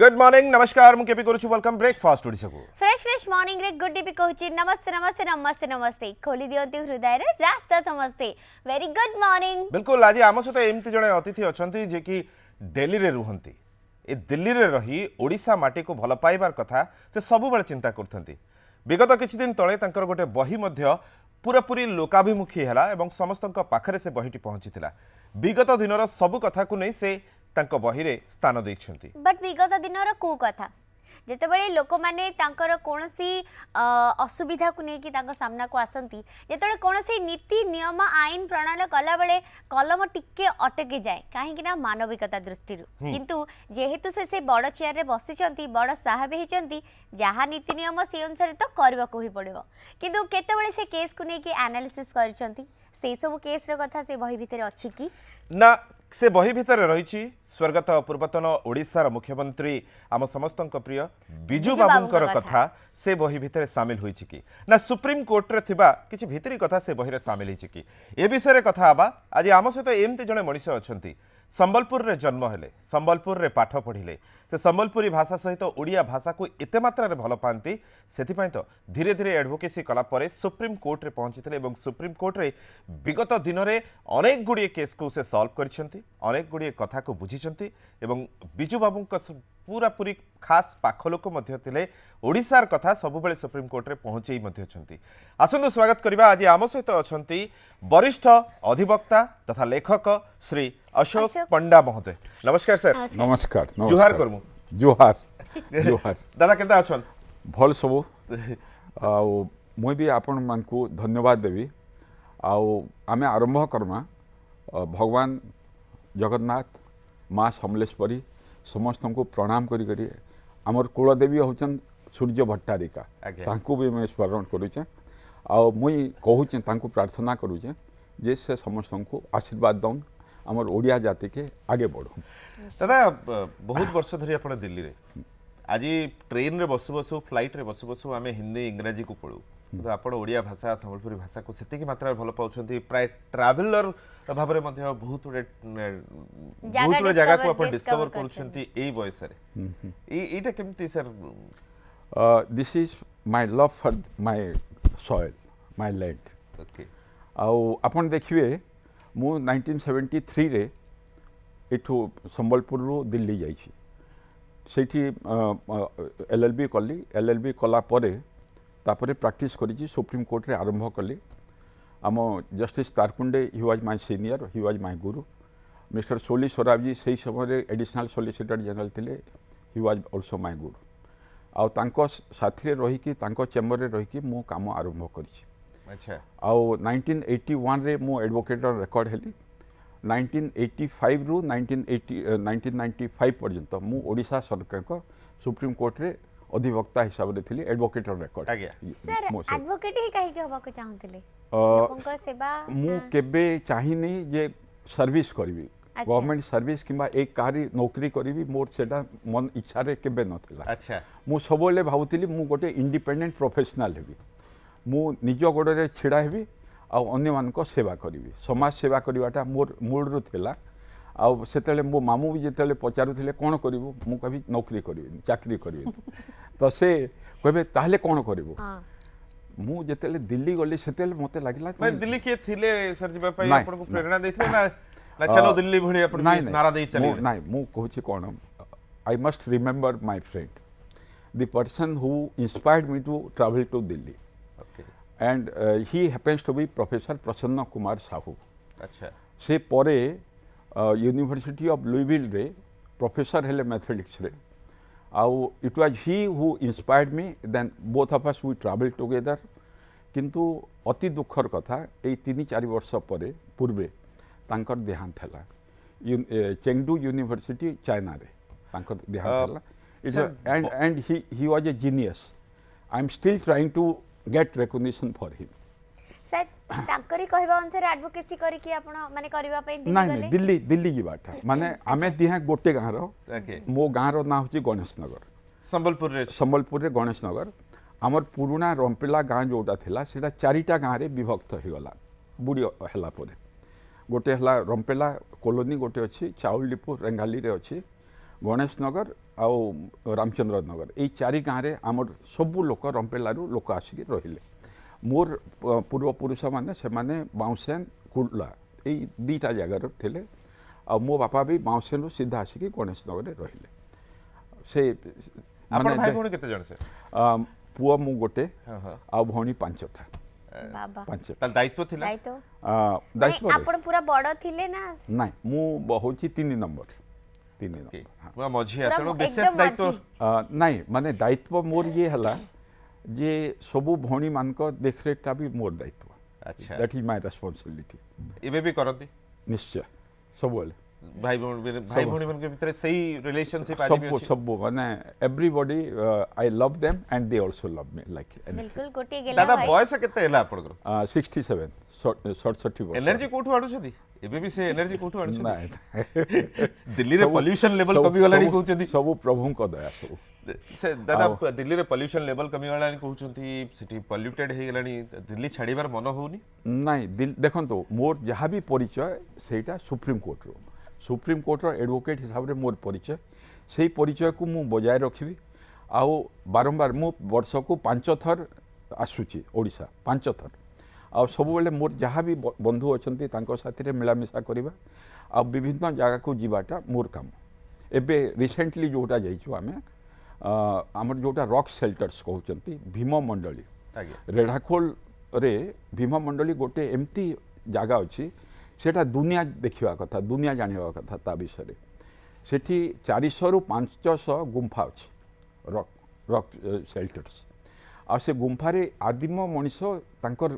Good morning નમસ્કાર હું કેપી કરું છું વેલકમ બ્રેકફાસ્ટ ઓડિશાકુ ફ્રેશ ફ્રેશ મોર્નિંગ રે ગુડ ડીપી કહુଛି નમસ્તે નમસ્તે નમસ્તે નમસ્તે ખોલી દિଅନ୍ତି ହୃଦୟର ରାସ୍ତା ସମସ୍ତେ ଭେରି ଗୁଡ୍ ମର୍ଣ୍ଣିଂ ବିଲକୁଲ ଆଜି ଆମ ସହିତ ଏମିତି ଜଣେ ଅତିଥି ଅଛନ୍ତି ଯେ କି ଦିଲ୍ଲୀରେ ରୁହନ୍ତି ଏ ଦିଲ୍ଲୀରେ ରହି ଓଡ଼ିଶା ମାଟିକୁ ଭଲ ପାଇବାର କଥା ସେ ସବୁବେଳେ ଚିନ୍ତା କରୁଛନ୍ତି ବିଗତ କିଛି ଦିନ ତଳେ ତାଙ୍କର ଗୋଟେ ବହି ମଧ୍ୟ ପୁରାପୁରି ଲୋକାଭିମୁଖୀ ହେଲା ଏବଂ ସମସ୍ତଙ୍କ ପାଖରେ ସେ ବହିଟି ପହଞ୍ଚିଥିଲା ବିଗତ ଦିନର ସବୁ କଥାକୁ ନେଇ ସେ ତାଙ୍କ ବହିରେ ସ୍ଥାନ ଦେଇଛନ୍ତି ବଟ୍ ବିଗତ ଦିନର କେଉଁ କଥା ଯେତେବେଳେ ଲୋକମାନେ ତାଙ୍କର କୌଣସି ଅସୁବିଧାକୁ ନେଇକି ତାଙ୍କ ସାମ୍ନାକୁ ଆସନ୍ତି ଯେତେବେଳେ କୌଣସି ନୀତି ନିୟମ ଆଇନ ପ୍ରଣୟନ କଲାବେଳେ କଲମ ଟିକେ ଅଟକି ଯାଏ କାହିଁକି ନା ମାନବିକତା ଦୃଷ୍ଟିରୁ କିନ୍ତୁ ଯେହେତୁ ସେ ସେ ବଡ଼ ଚେୟାରରେ ବସିଛନ୍ତି ବଡ଼ ସାହେବ ହେଇଛନ୍ତି ଯାହା ନୀତି ନିୟମ ସେ ଅନୁସାରେ ତ କରିବାକୁ ହିଁ ପଡ଼ିବ କିନ୍ତୁ କେତେବେଳେ ସେ କେସ୍କୁ ନେଇକି ଆନାଲିସିସ୍ କରିଛନ୍ତି ସେସବୁ କେସ୍ର କଥା ସେ ବହି ଭିତରେ ଅଛି କି ନା ସେ ବହି ଭିତରେ ରହିଛି ସ୍ୱର୍ଗତ ପୂର୍ବତନ ଓଡ଼ିଶାର ମୁଖ୍ୟମନ୍ତ୍ରୀ ଆମ ସମସ୍ତଙ୍କ ପ୍ରିୟ ବିଜୁ ବାବୁଙ୍କର କଥା ସେ ବହି ଭିତରେ ସାମିଲ ହୋଇଛି କି ନା ସୁପ୍ରିମକୋର୍ଟରେ ଥିବା କିଛି ଭିତରୀ କଥା ସେ ବହିରେ ସାମିଲ ହେଇଛି କି ଏ ବିଷୟରେ କଥା ହେବା ଆଜି ଆମ ସହିତ ଏମିତି ଜଣେ ମଣିଷ ଅଛନ୍ତି ସମ୍ବଲପୁରରେ ଜନ୍ମ ହେଲେ ସମ୍ବଲପୁରରେ ପାଠ ପଢ଼ିଲେ ସେ ସମ୍ବଲପୁରୀ ଭାଷା ସହିତ ଓଡ଼ିଆ ଭାଷାକୁ ଏତେ ମାତ୍ରାରେ ଭଲ ପାଆନ୍ତି ସେଥିପାଇଁ ତ ଧୀରେ ଧୀରେ ଆଡ଼ଭୋକେସି କଲା ପରେ ସୁପ୍ରିମକୋର୍ଟରେ ପହଞ୍ଚିଥିଲେ ଏବଂ ସୁପ୍ରିମକୋର୍ଟରେ ବିଗତ ଦିନରେ ଅନେକ ଗୁଡ଼ିଏ କେସ୍କୁ ସେ ସଲ୍ଭ କରିଛନ୍ତି ଅନେକ ଗୁଡ଼ିଏ କଥାକୁ ବୁଝିଛନ୍ତି ଏବଂ ବିଜୁ ବାବୁଙ୍କ পুরাপুরি ଖାସ୍ ପାଖ ଲୋକ ମଧ୍ୟ ଥିଲେ ଓଡ଼ିଶାର କଥା ସବୁବେଳେ ସୁପ୍ରିମକୋର୍ଟରେ ପହଞ୍ଚେଇ ମଧ୍ୟ ଅଛନ୍ତି ଆସନ୍ତୁ ସ୍ୱାଗତ କରିବା ଆଜି ଆମ ସହିତ ଅଛନ୍ତି ବରିଷ୍ଠ ଅଧିବକ୍ତା ତଥା ଲେଖକ ଶ୍ରୀ ଅଶୋକ ପଣ୍ଡା ମହୋଦୟ ନମସ୍କାର ସାର୍ ନମସ୍କାର ଜୁହାର କର୍ମୁ ଜୁହାର ଜୁହାର ଦାଦା କେନ୍ତା ଅଛନ୍ ଭଲ ସବୁ ଆଉ ମୁଇଁ ବି ଆପଣମାନଙ୍କୁ ଧନ୍ୟବାଦ ଦେବି ଆଉ ଆମେ ଆରମ୍ଭ କର୍ମା ଭଗବାନ ଜଗନ୍ନାଥ ମା ସମଲେଶ୍ୱରୀ समस्त को प्रणाम करवी करी हूँ सूर्य भट्टारिका ताकि भी मैं स्मरण करुचे आ मुई कहूचे प्रार्थना करूचे जे से समस्त को आशीर्वाद दौन आम ओडिया जाति के आगे बढ़ु दादा बहुत वर्ष धरी आप दिल्ली में आज ट्रेन में बस बसु फ्लैट्रे बस बस आम हिंदी इंग्राजी को पढ़ू କିନ୍ତୁ ଆପଣ ଓଡ଼ିଆ ଭାଷା ସମ୍ବଲପୁରୀ ଭାଷାକୁ ସେତିକି ମାତ୍ରାରେ ଭଲ ପାଉଛନ୍ତି ପ୍ରାୟ ଟ୍ରାଭେଲର ଭାବରେ ମଧ୍ୟ ବହୁତ ଗୁଡ଼େ ବହୁତ ଗୁଡ଼େ ଜାଗାକୁ ଆପଣ ଡିସ୍କଭର କରୁଛନ୍ତି ଏଇ ବୟସରେ ଏଇଟା କେମିତି sir this is my love for my soil my land ଆଉ ଆପଣ ଦେଖିବେ ମୁଁ ନାଇଣ୍ଟିନ୍ ସେଭେଣ୍ଟି ଥ୍ରୀରେ ଏଠୁ ସମ୍ବଲପୁରରୁ ଦିଲ୍ଲୀ ଯାଇଛି ସେଇଠି ଏଲ୍ ଏଲ୍ ବି କଲି ଏଲ୍ ଏଲ୍ ବି କଲା ପରେ ຕາ પરે ປຣາຄຕິສ କରି ຈી સુ ພຣິມ કોર્ટ રે આરંભ કલે આમ justice Tarkunde he was my senior he was my guru mister Soli Sorabji સહી સમય રે એડિશનલ સોલિશિટેડ જનરલ થિલે he was also my guru ау તાંકો સાથરે રહી કી તાંકો ચેમ્બર રે રહી કી મો કામ આરંભ કરી છા અચ્છા ау 1981 રે મો એડવોકેટર રેકોર્ડ હેલી 1985 રૂ 1980 1995 પર્જંત મો ઓડિસા સરકર કો સુ ພຣິມ કોર્ટ રે अधिवक्ता हिसाब से थिली एडवोकेट ऑन रिकॉर्ड सर जे सर्विस करबी गवर्नमेंट सर्विस किंबा एक कारी नौकरी करी मोर से मन इच्छा रे सब भावुँ मु गोटे इंडिपेंडेंट प्रोफेशनल हेबी मु निज गोड़े आ सेवा करी समाज सेवा करवाटा मोर मूल रूला ଆଉ ସେତେବେଳେ ମୋ ମାମୁଁ ବି ଯେତେବେଳେ ପଚାରୁଥିଲେ କ'ଣ କରିବୁ ମୁଁ କହିବି ନୌକରୀ କରିବିନି ଚାକିରି କରିବିନି ତ ସେ କହିବେ ତାହେଲେ କ'ଣ କରିବୁ ମୁଁ ଯେତେବେଳେ ଦିଲ୍ଲୀ ଗଲି ସେତେବେଳେ ମୋତେ ଲାଗିଲା ଦିଲ୍ଲୀ କିଏ ଥିଲେ ସାର୍ ଯିବା ପାଇଁ ଆପଣଙ୍କୁ ପ୍ରେରଣା ଦେଇଥିଲେ ନା ଚାଲ ଦିଲ୍ଲୀ ଭଳି ଆପଣ ନାଇଁ ନାରା ଦେଇ ଚାଲିଲେ ନାଇଁ ମୁଁ କହୁଛି କ'ଣ I must remember my friend the person who inspired me to travel to Delhi and he happens to be professor Prasanna Kumar Sahu ଆଚ୍ଛା ସେ ପରେ यूनिभर्सीटी अफ लुविल प्रफेसर है मैथमेटिक्स आउ it was he who inspired me they both of us travel together किंतु अति दुखर कथा यही चार वर्ष पर पूर्वे देहांत है चेंगडू यूनिभर्सीटी चाइन देहांत and and was a genius I am still trying to get recognition for him ଗୋଟେ ଗାଁର ମୋ ଗାଁର ନାଁ ହଉଛି ଗଣେଶ ନଗର ସମ୍ବଲପୁରରେ ସମ୍ବଲପୁରରେ ଗଣେଶ ନଗର ଆମର ପୁରୁଣା ରମ୍ପିଲା ଗାଁ ଯେଉଁଟା ଥିଲା ସେଇଟା ଚାରିଟା ଗାଁରେ ବିଭକ୍ତ ହେଇଗଲା ବୁଡ଼ି ହେଲା ପରେ ଗୋଟେ ହେଲା ରମ୍ପେଲା କଲୋନୀ ଗୋଟେ ଅଛି ଚାଉଲ ଡିପୁ ରେଙ୍ଗାଲିରେ ଅଛି ଗଣେଶ ନଗର ଆଉ ରାମଚନ୍ଦ୍ର ନଗର ଏଇ ଚାରି ଗାଁରେ ଆମର ସବୁ ଲୋକ ରମ୍ପେଲାରୁ ଲୋକ ଆସିକି ରହିଲେ ମୋର ପୂର୍ବପୁରୁଷମାନେ ସେମାନେ ବାଉଁଶେନ କୁର୍ଲା ଏଇ ଦୁଇଟା ଜାଗାରେ ଥିଲେ ଆଉ ମୋ ବାପା ବି ବାଉଁଶେନରୁ ସିଧା ଆସିକି ଗଣେଶ ନଗରରେ ରହିଲେ ସେ କେତେ ଜଣ ସେ ପୁଅ ମୁଁ ଗୋଟେ ଆଉ ଭଉଣୀ ପାଞ୍ଚଟା ନାଇଁ ମୁଁ ହଉଛି ତିନି ନମ୍ବର ତିନି ନମ୍ବର ନାଇଁ ମାନେ ଦାୟିତ୍ୱ ମୋର ଇଏ ହେଲା ଯେ ସବୁ ଭଉଣୀମାନଙ୍କ ଦେଖରେଖଟା ବି ମୋର ଦାୟିତ୍ୱ ଦ୍ୟାଟ୍ ଇଜ୍ ମାଇ ରେସ୍ପନ୍ସିବିଲିଟି ଏବେ ବି କରନ୍ତି ନିଶ୍ଚୟ ସବୁବେଳେ ভাই বোন ভাই বোন ମାନଙ୍କ ভিতরে সেই রিলেশনশিপ আজ সব সব মানে everybody I love them and they also love me like বিলকুল কোটি গেলা দাদা বয়স কেতে হেলা আপনকর 67 67 বর্ষ এনার্জি কোঠু আড়ুছদি এবে বি সে এনার্জি কোঠু আড়ুছদি দিল্লি রে পলিউশন লেভেল কমি গলানি কহুছদি সব প্রভুଙ୍କ দয়া সব ସେ ଦାଦା ଦିଲ୍ଲୀରେ ପଲ୍ୟୁସନ୍ ଲେଭେଲ୍ କମିଗଲାଣି କହୁଛନ୍ତି ସେଠି ପଲ୍ୟୁଟେଡ୍ ହେଇଗଲାଣି ଦିଲ୍ଲୀ ଛାଡ଼ିବାର ମନ ହେଉନି ନାଇଁ ଦେଖନ୍ତୁ ମୋର ଯାହା ବି ପରିଚୟ ସେଇଟା ସୁପ୍ରିମକୋର୍ଟରୁ ସୁପ୍ରିମ୍ କୋର୍ଟର ଆଡ଼ଭୋକେଟ୍ ହିସାବରେ ମୋର ପରିଚୟ ସେଇ ପରିଚୟକୁ ମୁଁ ବଜାୟ ରଖିବି ଆଉ ବାରମ୍ବାର ମୁଁ ବର୍ଷକୁ ପାଞ୍ଚ ଥର ଆସୁଛି ଓଡ଼ିଶା ପାଞ୍ଚ ଥର ଆଉ ସବୁବେଳେ ମୋର ଯାହା ବି ବନ୍ଧୁ ଅଛନ୍ତି ତାଙ୍କ ସାଥିରେ ମିଳାମିଶା କରିବା ଆଉ ବିଭିନ୍ନ ଜାଗାକୁ ଯିବାଟା ମୋର କାମ ଏବେ ରିସେଣ୍ଟଲି ଯେଉଁଟା ଯାଇଛୁ ଆମେ ଆମର ଯେଉଁଟା ରକ୍ ସେଲ୍ଟର୍ସ କହୁଛନ୍ତି ଭୀମ ମଣ୍ଡଳୀ ରେଢ଼ାଖୋଲରେ ଭୀମ ମଣ୍ଡଳୀ ଗୋଟେ ଏମିତି ଜାଗା ଅଛି ସେଇଟା ଦୁନିଆ ଦେଖିବା କଥା ଦୁନିଆ ଜାଣିବା କଥା ତା ବିଷୟରେ ସେଠି ଚାରିଶହରୁ ପାଞ୍ଚଶହ ଗୁମ୍ଫା ଅଛି ରକ୍ ରକ୍ ସେଲ୍ଟର୍ସ ଆଉ ସେ ଗୁମ୍ଫାରେ ଆଦିମ ମଣିଷ ତାଙ୍କର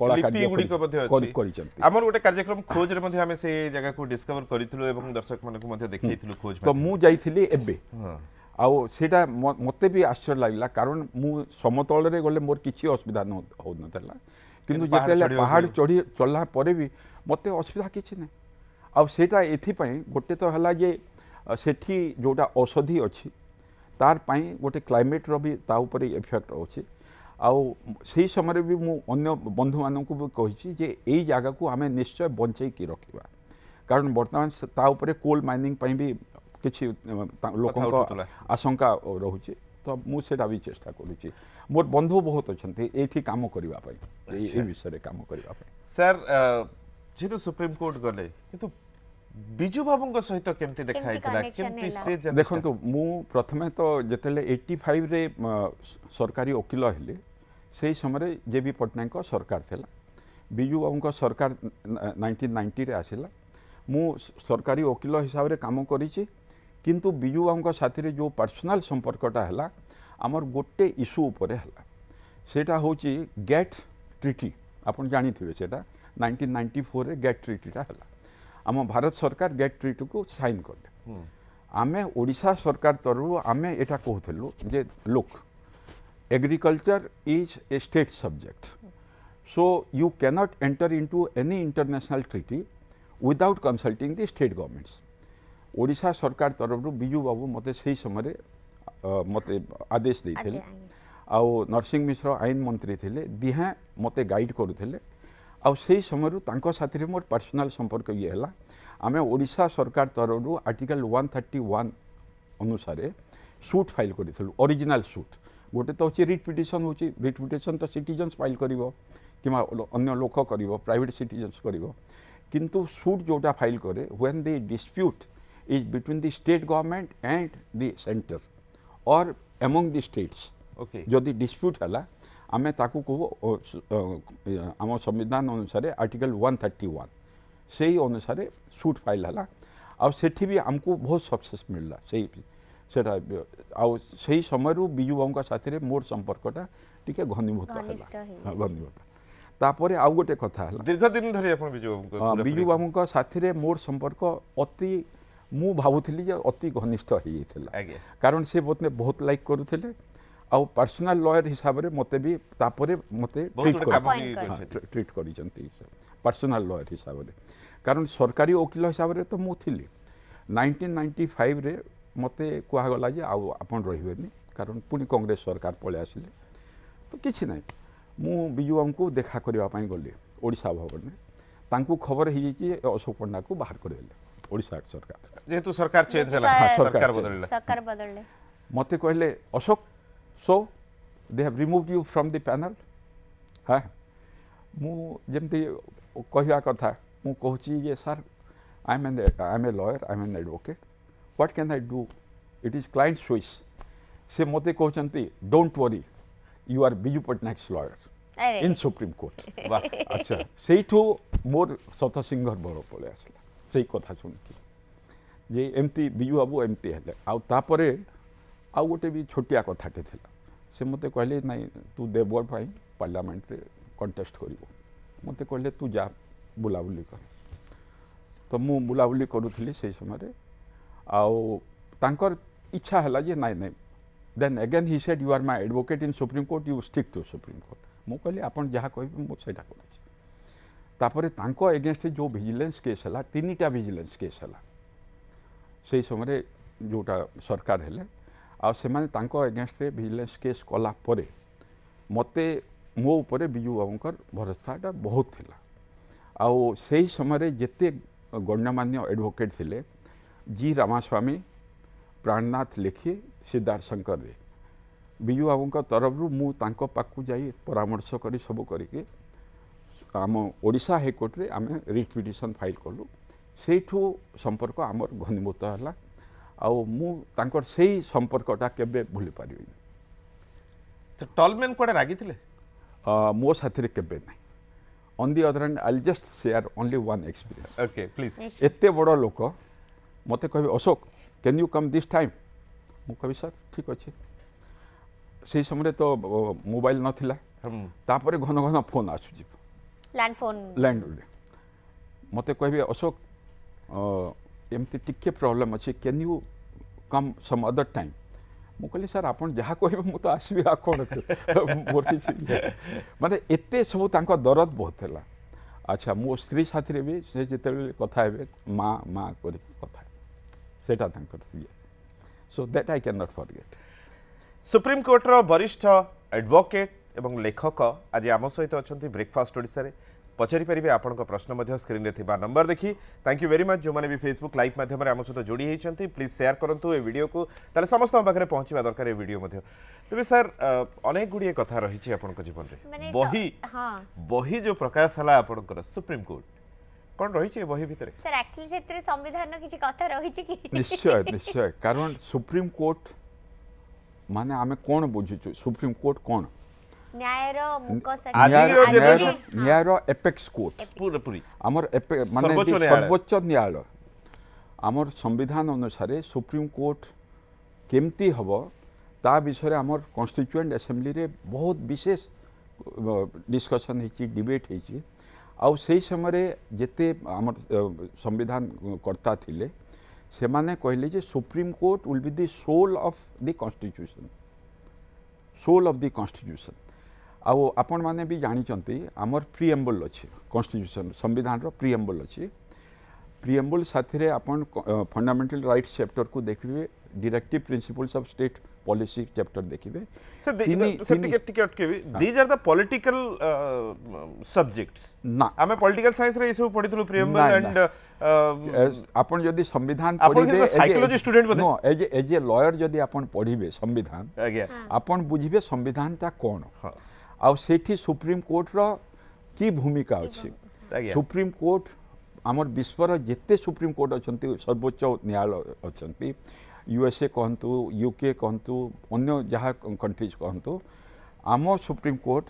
କଳା ଗୁଡ଼ିକ ମଧ୍ୟ କରିଛନ୍ତି ଆମର ଗୋଟେ କାର୍ଯ୍ୟକ୍ରମ ଖୋଜରେ ମଧ୍ୟ ଆମେ ସେ ଜାଗାକୁ ଡିସ୍କଭର କରିଥିଲୁ ଏବଂ ଦର୍ଶକମାନଙ୍କୁ ମଧ୍ୟ ଦେଖେଇଥିଲୁ ଖୋଜ ତ ମୁଁ ଯାଇଥିଲି ଏବେ ଆଉ ସେଇଟା ମୋତେ ବି ଆଶ୍ଚର୍ଯ୍ୟ ଲାଗିଲା କାରଣ ମୁଁ ସମତଳରେ ଗଲେ ମୋର କିଛି ଅସୁବିଧା ହେଉନଥିଲା କିନ୍ତୁ ଯେତେବେଳେ ପାହାଡ଼ ଚଢ଼ି ଚଢ଼ିଲା ପରେ ବି ମୋତେ ଅସୁବିଧା କିଛି ନାହିଁ ଆଉ ସେଇଟା ଏଥିପାଇଁ ଗୋଟେ ତ ହେଲା ଯେ ସେଠି ଯେଉଁଟା ଔଷଧି ଅଛି ତାର ପାଇଁ ଗୋଟେ କ୍ଲାଇମେଟ୍ର ବି ତା ଉପରେ ଇଫେକ୍ଟ ଅଛି ଆଉ ସେଇ ସମୟରେ ବି ମୁଁ ଅନ୍ୟ ବନ୍ଧୁମାନଙ୍କୁ ବି କହିଛି ଯେ ଏଇ ଜାଗାକୁ ଆମେ ନିଶ୍ଚୟ ବଞ୍ଚେଇକି ରଖିବା କାରଣ ବର୍ତ୍ତମାନ ତା ଉପରେ କୋଲ୍ ମାଇନିଂ ପାଇଁ ବି କିଛି ଲୋକଙ୍କ ଆଶଙ୍କା ରହୁଛି ମୁଁ ସେଇଟା ବି ଚେଷ୍ଟା କରୁଛି ମୋର ବନ୍ଧୁ ବହୁତ ଅଛନ୍ତି ଏଇଠି କାମ କରିବା ପାଇଁ ଏ ବିଷୟରେ କାମ କରିବା ପାଇଁ ସାର୍ ଯେହେତୁ ସୁପ୍ରିମକୋର୍ଟ ଗଲେ କିନ୍ତୁ ବିଜୁ ବାବୁଙ୍କ ସହିତ କେମିତି ଦେଖା ହେଇଥିଲା କେମିତି ସେ ଦେଖନ୍ତୁ ମୁଁ ପ୍ରଥମେ ତ ଯେତେବେଳେ ଏଇଟି ଫାଇଭରେ ସରକାରୀ ଓକିଲ ହେଲି ସେହି ସମୟରେ ଜେ ବି ପଟ୍ଟନାୟକଙ୍କ ସରକାର ଥିଲା ବିଜୁ ବାବୁଙ୍କ ସରକାର ନାଇଣ୍ଟିନ୍ ନାଇଣ୍ଟିରେ ଆସିଲା ମୁଁ ସରକାରୀ ଓକିଲ ହିସାବରେ କାମ କରିଛି କିନ୍ତୁ ବିଜୁ ବାବୁଙ୍କ ସାଥିରେ ଯେଉଁ ପର୍ସନାଲ୍ ସମ୍ପର୍କଟା ହେଲା ଆମର ଗୋଟେ ଇସ୍ୟୁ ଉପରେ ହେଲା ସେଇଟା ହେଉଛି ଗେଟ୍ ଟ୍ରିଟି ଆପଣ ଜାଣିଥିବେ ସେଇଟା ନାଇଣ୍ଟିନ୍ ନାଇଣ୍ଟି ଫୋର୍ରେ ଗେଟ୍ ଟ୍ରିଟିଟା ହେଲା ଆମ ଭାରତ ସରକାର ଗେଟ୍ ଟ୍ରିଟିକୁ ସାଇନ୍ କଲେ ଆମେ ଓଡ଼ିଶା ସରକାର ତରଫରୁ ଆମେ ଏଇଟା କହୁଥିଲୁ ଯେ look agriculture is a state subject. So you cannot enter into any international treaty without consulting the state governments. Odisha ସରକାର ତରଫରୁ ବିଜୁବାବୁ ମୋତେ ସେହି ସମୟରେ ମୋତେ ଆଦେଶ ଦେଇଥିଲେ ଆଉ ନରସିଂହ ମିଶ୍ର ଆଇନ ମନ୍ତ୍ରୀ ଥିଲେ ଦିହେଁ ମୋତେ ଗାଇଡ଼ କରୁଥିଲେ ଆଉ ସେହି ସମୟରୁ ତାଙ୍କ ସାଥିରେ ମୋର ପର୍ସନାଲ୍ ସମ୍ପର୍କ ଇଏ ହେଲା ଆମେ ଓଡ଼ିଶା ସରକାର ତରଫରୁ ଆର୍ଟିକାଲ୍ ୱାନ୍ ଥାର୍ଟି ୱାନ୍ ଅନୁସାରେ ସୁଟ୍ ଫାଇଲ୍ କରିଥିଲୁ ଅରିଜିନାଲ୍ ସୁଟ୍ ଗୋଟେ ତ ହେଉଛି ରିଟ୍ ପିଟିସନ୍ ହେଉଛି ରିଟ୍ ପିଟିସନ୍ ତ ସିଟିଜନ୍ସ ଫାଇଲ୍ କରିବ କିମ୍ବା ଅନ୍ୟ ଲୋକ କରିବ ପ୍ରାଇଭେଟ୍ ସିଟିଜନ୍ସ କରିବ କିନ୍ତୁ ସୁଟ୍ ଯେଉଁଟା ଫାଇଲ୍ କରେ when the dispute is between the state government and the center or among the states. Okay. ଯଦି dispute ହେଲା ଆମେ ତାକୁ କହୁ ଆମ ସମ୍ବିଧାନ ଅନୁସାରେ ଆର୍ଟିକଲ ୱାନ୍ ଥାର୍ଟି ୱାନ୍ ସେଇ ଅନୁସାରେ ସୁଟ୍ ଫାଇଲ୍ ହେଲା ଆଉ ସେଠି ବି ଆମକୁ ବହୁତ ସକ୍ସେସ୍ ମିଳିଲା ସେଇ ସେଟା ଆଉ ସେଇ ସମୟରୁ ବିଜୁ ବାବୁଙ୍କ ସାଥିରେ ମୋର ସମ୍ପର୍କଟା ଟିକେ ଘନୀଭୂତ ହେଲା ଘନୀଭୂତ ତାପରେ ଆଉ ଗୋଟେ କଥା ହେଲା ଦୀର୍ଘ ଦିନ ଧରି ଆପଣ ବିଜୁ ବାବୁଙ୍କ ବିଜୁ ବାବୁଙ୍କ ସାଥିରେ ମୋର ସମ୍ପର୍କ ଅତି ମୁଁ ଭାବୁଥିଲି ଯେ ଅତି ଘନିଷ୍ଠ ହେଇଯାଇଥିଲା କାରଣ ସେ ମୋତେ ବହୁତ ଲାଇକ୍ କରୁଥିଲେ ଆଉ ପର୍ସନାଲ୍ ଲୟର୍ ହିସାବରେ ମୋତେ ବି ତାପରେ ମୋତେ ଟ୍ରିଟ୍ କରିଛନ୍ତି ପର୍ସନାଲ୍ ଲୟର୍ ହିସାବରେ କାରଣ ସରକାରୀ ଓକିଲ ହିସାବରେ ତ ମୁଁ ଥିଲି ନାଇଣ୍ଟିନ୍ ନାଇଣ୍ଟି ଫାଇଭ୍ରେ ମୋତେ କୁହାଗଲା ଯେ ଆଉ ଆପଣ ରହିବେନି କାରଣ ପୁଣି କଂଗ୍ରେସ ସରକାର ପଳାଇ ଆସିଲେ ତ କିଛି ନାହିଁ ମୁଁ ବିଜୁ ବାବୁଙ୍କୁ ଦେଖା କରିବା ପାଇଁ ଗଲି ଓଡ଼ିଶା ଭବନରେ ତାଙ୍କୁ ଖବର ହେଇଯାଇଛି ଅଶୋକ ପଣ୍ଡାକୁ ବାହାର କରିଦେଲେ मत सरकार Ashok so they have removed you from the panel हां मु जेमते कहिया कथा sir I am I am a lawyer I am an advocate what can I do it is client choice से मते कहचंती don't worry you are Biju Patnaik lawyer in supreme court अच्छा सेठू मोर सत सिंह बड़ पलि आसा ସେଇ କଥା ଶୁଣିକି ଯେ ଏମିତି ବିଜୁ ବାବୁ ଏମିତି ହେଲେ ଆଉ ତାପରେ ଆଉ ଗୋଟେ ବି ଛୋଟିଆ କଥାଟେ ଥିଲା ସେ ମୋତେ କହିଲେ ନାଇଁ ତୁ ଦେବଗଡ଼ ପାଇଁ ପାର୍ଲାମେଣ୍ଟରେ କଣ୍ଟେଷ୍ଟ କରିବୁ ମୋତେ କହିଲେ ତୁ ଯା ବୁଲାବୁଲି କର ତ ମୁଁ ବୁଲାବୁଲି କରୁଥିଲି ସେଇ ସମୟରେ ଆଉ ତାଙ୍କର ଇଚ୍ଛା ହେଲା ଯେ ନାଇଁ ନାଇଁ then again he said you are my advocate in supreme court you stick to supreme court ମୁଁ କହିଲି ଆପଣ ଯାହା କହିବେ ମୁଁ ସେଇଟା କରିବି तापर ताक एगेस्ट जो भिजिलेन्स केस है तीन टा भिजिलेन्स केस है से समय जोटा सरकार है आगेस्ट भिजिलेन्स केस कला मत मोपर विजु बाबू भरोसा बहुत थी आउ समय जिते गण्यमान्य एडवोकेट थे जी रामास्वामी प्राणनाथ लेखी सिद्धार्थ शंकर विजु बाबू तरफ मुझे जा परामर्श कर सब करके ଆମ ଓଡ଼ିଶା ହାଇକୋର୍ଟରେ ଆମେ ରିଟ୍ ପିଟିସନ୍ ଫାଇଲ୍ କଲୁ ସେଇଠୁ ସମ୍ପର୍କ ଆମର ଘନୀଭୂତ ହେଲା ଆଉ ମୁଁ ତାଙ୍କର ସେଇ ସମ୍ପର୍କଟା କେବେ ଭୁଲି ପାରିବିନି ଟଲମେନ୍ କୁଆଡ଼େ ରାଗିଥିଲେ ମୋ ସାଥିରେ କେବେ ନାହିଁ on the other hand I'll just share only one experience okay please ଏତେ ବଡ଼ ଲୋକ ମୋତେ କହିବେ Ashok can you come this time ମୁଁ କହିବି ସାର୍ ଠିକ୍ ଅଛି ସେହି ସମୟରେ ତ ମୋବାଇଲ୍ ନଥିଲା ତାପରେ ଘନ ଘନ ଫୋନ୍ ଆସୁଛି लैंडफोन मत कह अशोक एमती टी प्रोब्लम अच्छे can you come some other time मुझे सर आप जहाँ कह तो आसवि मोर कि मतलब एत सब दरद बहुत थी अच्छा मो स्त्री साथी भी से जिते कथे माँ माँ कर so that I can not forget सुप्रीमकोर्टर वरिष्ठ एडवोकेट এবং লেখক আজ আম সহিত অনেক ব্রেকফাস্ট ওড়শায় পচারি পারে আপনার প্রশ্ন স্ক্রিনে থাকা নম্বর দেখি থ্যাংক ইউ ভেরি মচ যে ফেসবুক লাইভ মাধ্যমে আমার সহ যোড়ি হয়েছেন প্লিজ সেয়ার করতু এ ভিডিওকে তাহলে সমস্ত পাখে পৌঁছবা দরকার এই ভিডিও তবে স্যার অনেক গুড়িয়ে কথা রয়েছে আপনার জীবনে বহি বহি যে প্রকাশ হল আপনার সুপ্রিমকোর্ট কোন রয়েছে বহি ভিতরে স্যার অ্যাকচুয়ালি সেতরে সংবিধান কিছু কথা রয়েছে কি নিশ্চয় নিশ্চয় কারণ সুপ্রিম কোর্ট মানে আমি কোন বুঝুছু সুপ্রিম কোর্ট কোন ନ୍ୟାୟର ମୁକ ନ୍ୟାୟର ଏପେକ୍ସ କୋର୍ଟ ପୁରାପୁରି ଆମର ମାନେ ସର୍ବୋଚ୍ଚ ନ୍ୟାୟାଳୟ ଆମର ସମ୍ବିଧାନ ଅନୁସାରେ ସୁପ୍ରିମକୋର୍ଟ କେମିତି ହେବ ତା ବିଷୟରେ ଆମର କନଷ୍ଟିଚ୍ୟୁଏଣ୍ଟ ଆସେମ୍ବ୍ଲିରେ ବହୁତ ବିଶେଷ ଡିସ୍କସନ୍ ହେଇଛି ଡିବେଟ୍ ହେଇଛି ଆଉ ସେଇ ସମୟରେ ଯେତେ ଆମର ସମ୍ବିଧାନ କର୍ତ୍ତା ଥିଲେ ସେମାନେ କହିଲେ ଯେ supreme court will be the soul of the constitution soul of the constitution ଆଉ ଆପଣମାନେ ବି ଜାଣିଛନ୍ତି ଆମର ପ୍ରିଏମ୍ବଲ୍ ଅଛି କନଷ୍ଟିଟ୍ୟୁସନ୍ ସମ୍ବିଧାନର ପ୍ରିଏମ୍ବଲ୍ ଅଛି ପ୍ରିଏମ୍ବଲ୍ ସାଥିରେ ଆପଣ ଫଣ୍ଡାମେଣ୍ଟାଲ ରାଇଟ୍ସ ଚାପ୍ଟରକୁ ଦେଖିବେ directive principles of state policy chapter ଦେଖିବେ these are the political subjects ନା ଆମେ ପଲିଟିକାଲ ସାଇନ୍ସରେ ଏସବୁ ପଢ଼ିଥିଲୁ ପ୍ରିଏମ୍ବଲ୍ ଆଣ୍ଡ ଆପଣ ଯଦି ସମ୍ବିଧାନ ପଢ଼ିବେ ସାଇକୋଲୋଜି ଷ୍ଟୁଡେଣ୍ଟ ବୋଧେ ନୋ ଏଜ୍ ଏ ଲୟର ଯଦି ଆପଣ ପଢ଼ିବେ ସମ୍ବିଧାନ ଆପଣ ବୁଝିବେ ସମ୍ବିଧାନଟା କ'ଣ आठ सुप्रीमकोर्टर कि भूमिका अच्छी सुप्रीमकोर्ट आम विश्वर जिते सुप्रीमकोर्ट अच्छा सर्वोच्च न्यायालय अच्छा यूएसए कहतु युके कहतु अगर जहाँ कंट्रीज कहतु आम सुप्रीमकोर्ट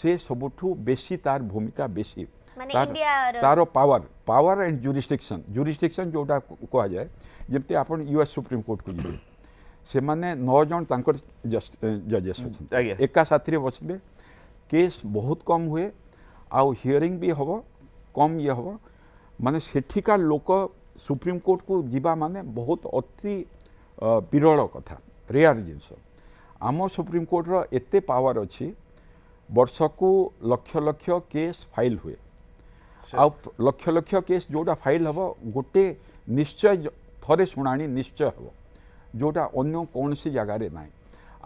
से सबुठ बेसी तार भूमिका बेसी तार, तार power power and jurisdiction jurisdiction जोटा कह जाए जमी आप यूएस सुप्रीमकोर्ट को जी से नौजर जजेस हम्म, एका साथी बसबे केस बहुत कम हुए आउ हियरिंग भी हम कम ये हम मान सेठिका लोक सुप्रीमकोर्ट को जीवा माने बहुत अति विरल कथा रेयर जिनस आम सुप्रीमकोर्टर एत पावर अच्छी वर्ष को लक्ष लक्ष केस फाइल हुए अच्छा। आ लक्ष लक्ष केस जोटा फाइल हम गोटे निश्चय थे शुणी निश्चय हम जोटा अगर कौन सी जगार ना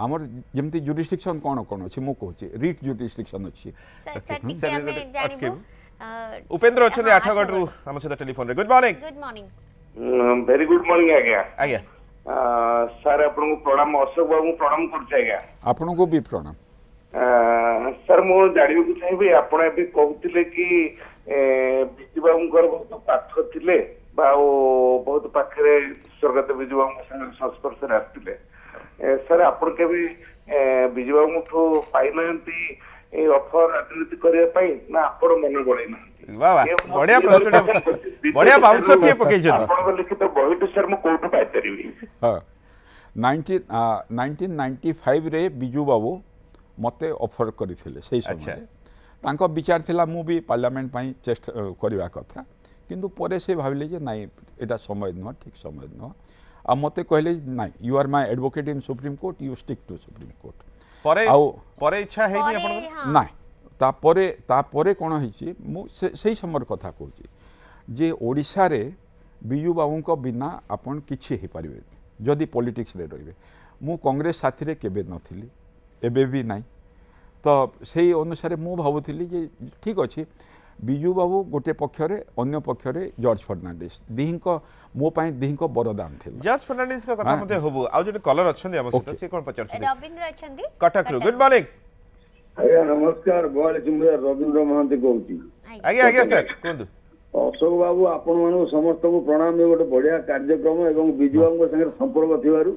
আমার যেমতি জুডিসডিকশন কোন কোন আছে মু কହୁଛି রিট জুডিসডিকশন জানিব উপেন্দ্র অছন্তি আঠগড়ু আমার সাথে টেলিফোন রে good morning good morning very good morning আজ্ঞা আজ্ঞা স্যার আপনাকে প্রণাম অশোক বাবু প্রণাম করছি আজ্ঞা আপনাকে বি প্রণাম স্যার মু জানিবাকু চাইবি আপনা এবি কহুতিলে কি বিজু বাবুঙ্কর বহুত পাঠ থিলে বা বহুত পাখরে স্বর্গত বিজু বাবুঙ্ক সঙ্গে সংস্পর্শে আসতিলে ସାର୍ ଆପଣ କେବେ ବିଜୁବାବୁଙ୍କଠୁ ପାଇନାହାନ୍ତି ଏଇ ଅଫର୍ ରାଜନୀତି କରିବା ପାଇଁ ନା ଆପଣ ମନେ ପଡ଼େ ନାହାନ୍ତି ବିଜୁ ବାବୁ ମତେ ଅଫର କରିଥିଲେ ସେଇ ସମୟରେ ତାଙ୍କ ବିଚାର ଥିଲା ମୁଁ ବି ପାର୍ଲାମେଣ୍ଟ ପାଇଁ ଚେଷ୍ଟା କରିବା କଥା କିନ୍ତୁ ପରେ ସେ ଭାବିଲେ ଯେ ନାଇଁ ଏଇଟା ସମୟ ନୁହଁ ଠିକ ସମୟ ନୁହଁ ଆଉ ମୋତେ କହିଲେ ନାଇଁ you are my advocate in supreme court you stick to supreme court ପରେ ଆଉ ପରେ ଇଚ୍ଛା ହେଇନି ଆପଣଙ୍କର ନାଇଁ ତାପରେ ତାପରେ କ'ଣ ହେଇଛି ମୁଁ ସେଇ ସମୟର କଥା କହୁଛି ଯେ ଓଡ଼ିଶାରେ ବିଜୁ ବାବୁଙ୍କ ବିନା ଆପଣ କିଛି ହେଇପାରିବେନି ଯଦି ପଲିଟିକ୍ସରେ ରହିବେ ମୁଁ କଂଗ୍ରେସ ସାଥିରେ କେବେ ନଥିଲି ଏବେ ବି ନାହିଁ ତ ସେଇ ଅନୁସାରେ ମୁଁ ଭାବୁଥିଲି ଯେ ଠିକ୍ ଅଛି ବିଜୁ ବାବୁ ଗୋଟିଏ ପକ୍ଷରେ ଅନ୍ୟ ପକ୍ଷରେ ଜର୍ଜ ଫର୍ଣ୍ଣାଣ୍ଡିସ୍ ଦିହିଙ୍କ ମୋ ପାଇଁ ଦିହିଙ୍କ ବରଦାନ ଥିଲା ଜର୍ଜ ଫର୍ଣ୍ଣାଣ୍ଡିସ୍ଙ୍କ କଥା ମଧ୍ୟ ହବୁ ଆଉ ଜଣେ କଲର୍ ଅଛନ୍ତି ଆମ ସହିତ ସେ କ'ଣ ପଚାରୁଛନ୍ତି ରବୀନ୍ଦ୍ର ଅଛନ୍ତି କଟକରୁ ଗୁଡ୍ ମର୍ଣ୍ଣିଂ ଆଜ୍ଞା ନମସ୍କାର ବୟାଲି ଚୁମ୍ବୁରା ରବୀନ୍ଦ୍ର ମହାନ୍ତି କହୁଛି ସମସ୍ତଙ୍କୁ ପ୍ରଣାମ ଗୋଟେ ବଢିଆ କାର୍ଯ୍ୟକ୍ରମ ଏବଂ ବିଜୁ ବାବୁଙ୍କ ସାଙ୍ଗରେ ସମ୍ପର୍କ ଥିବାରୁ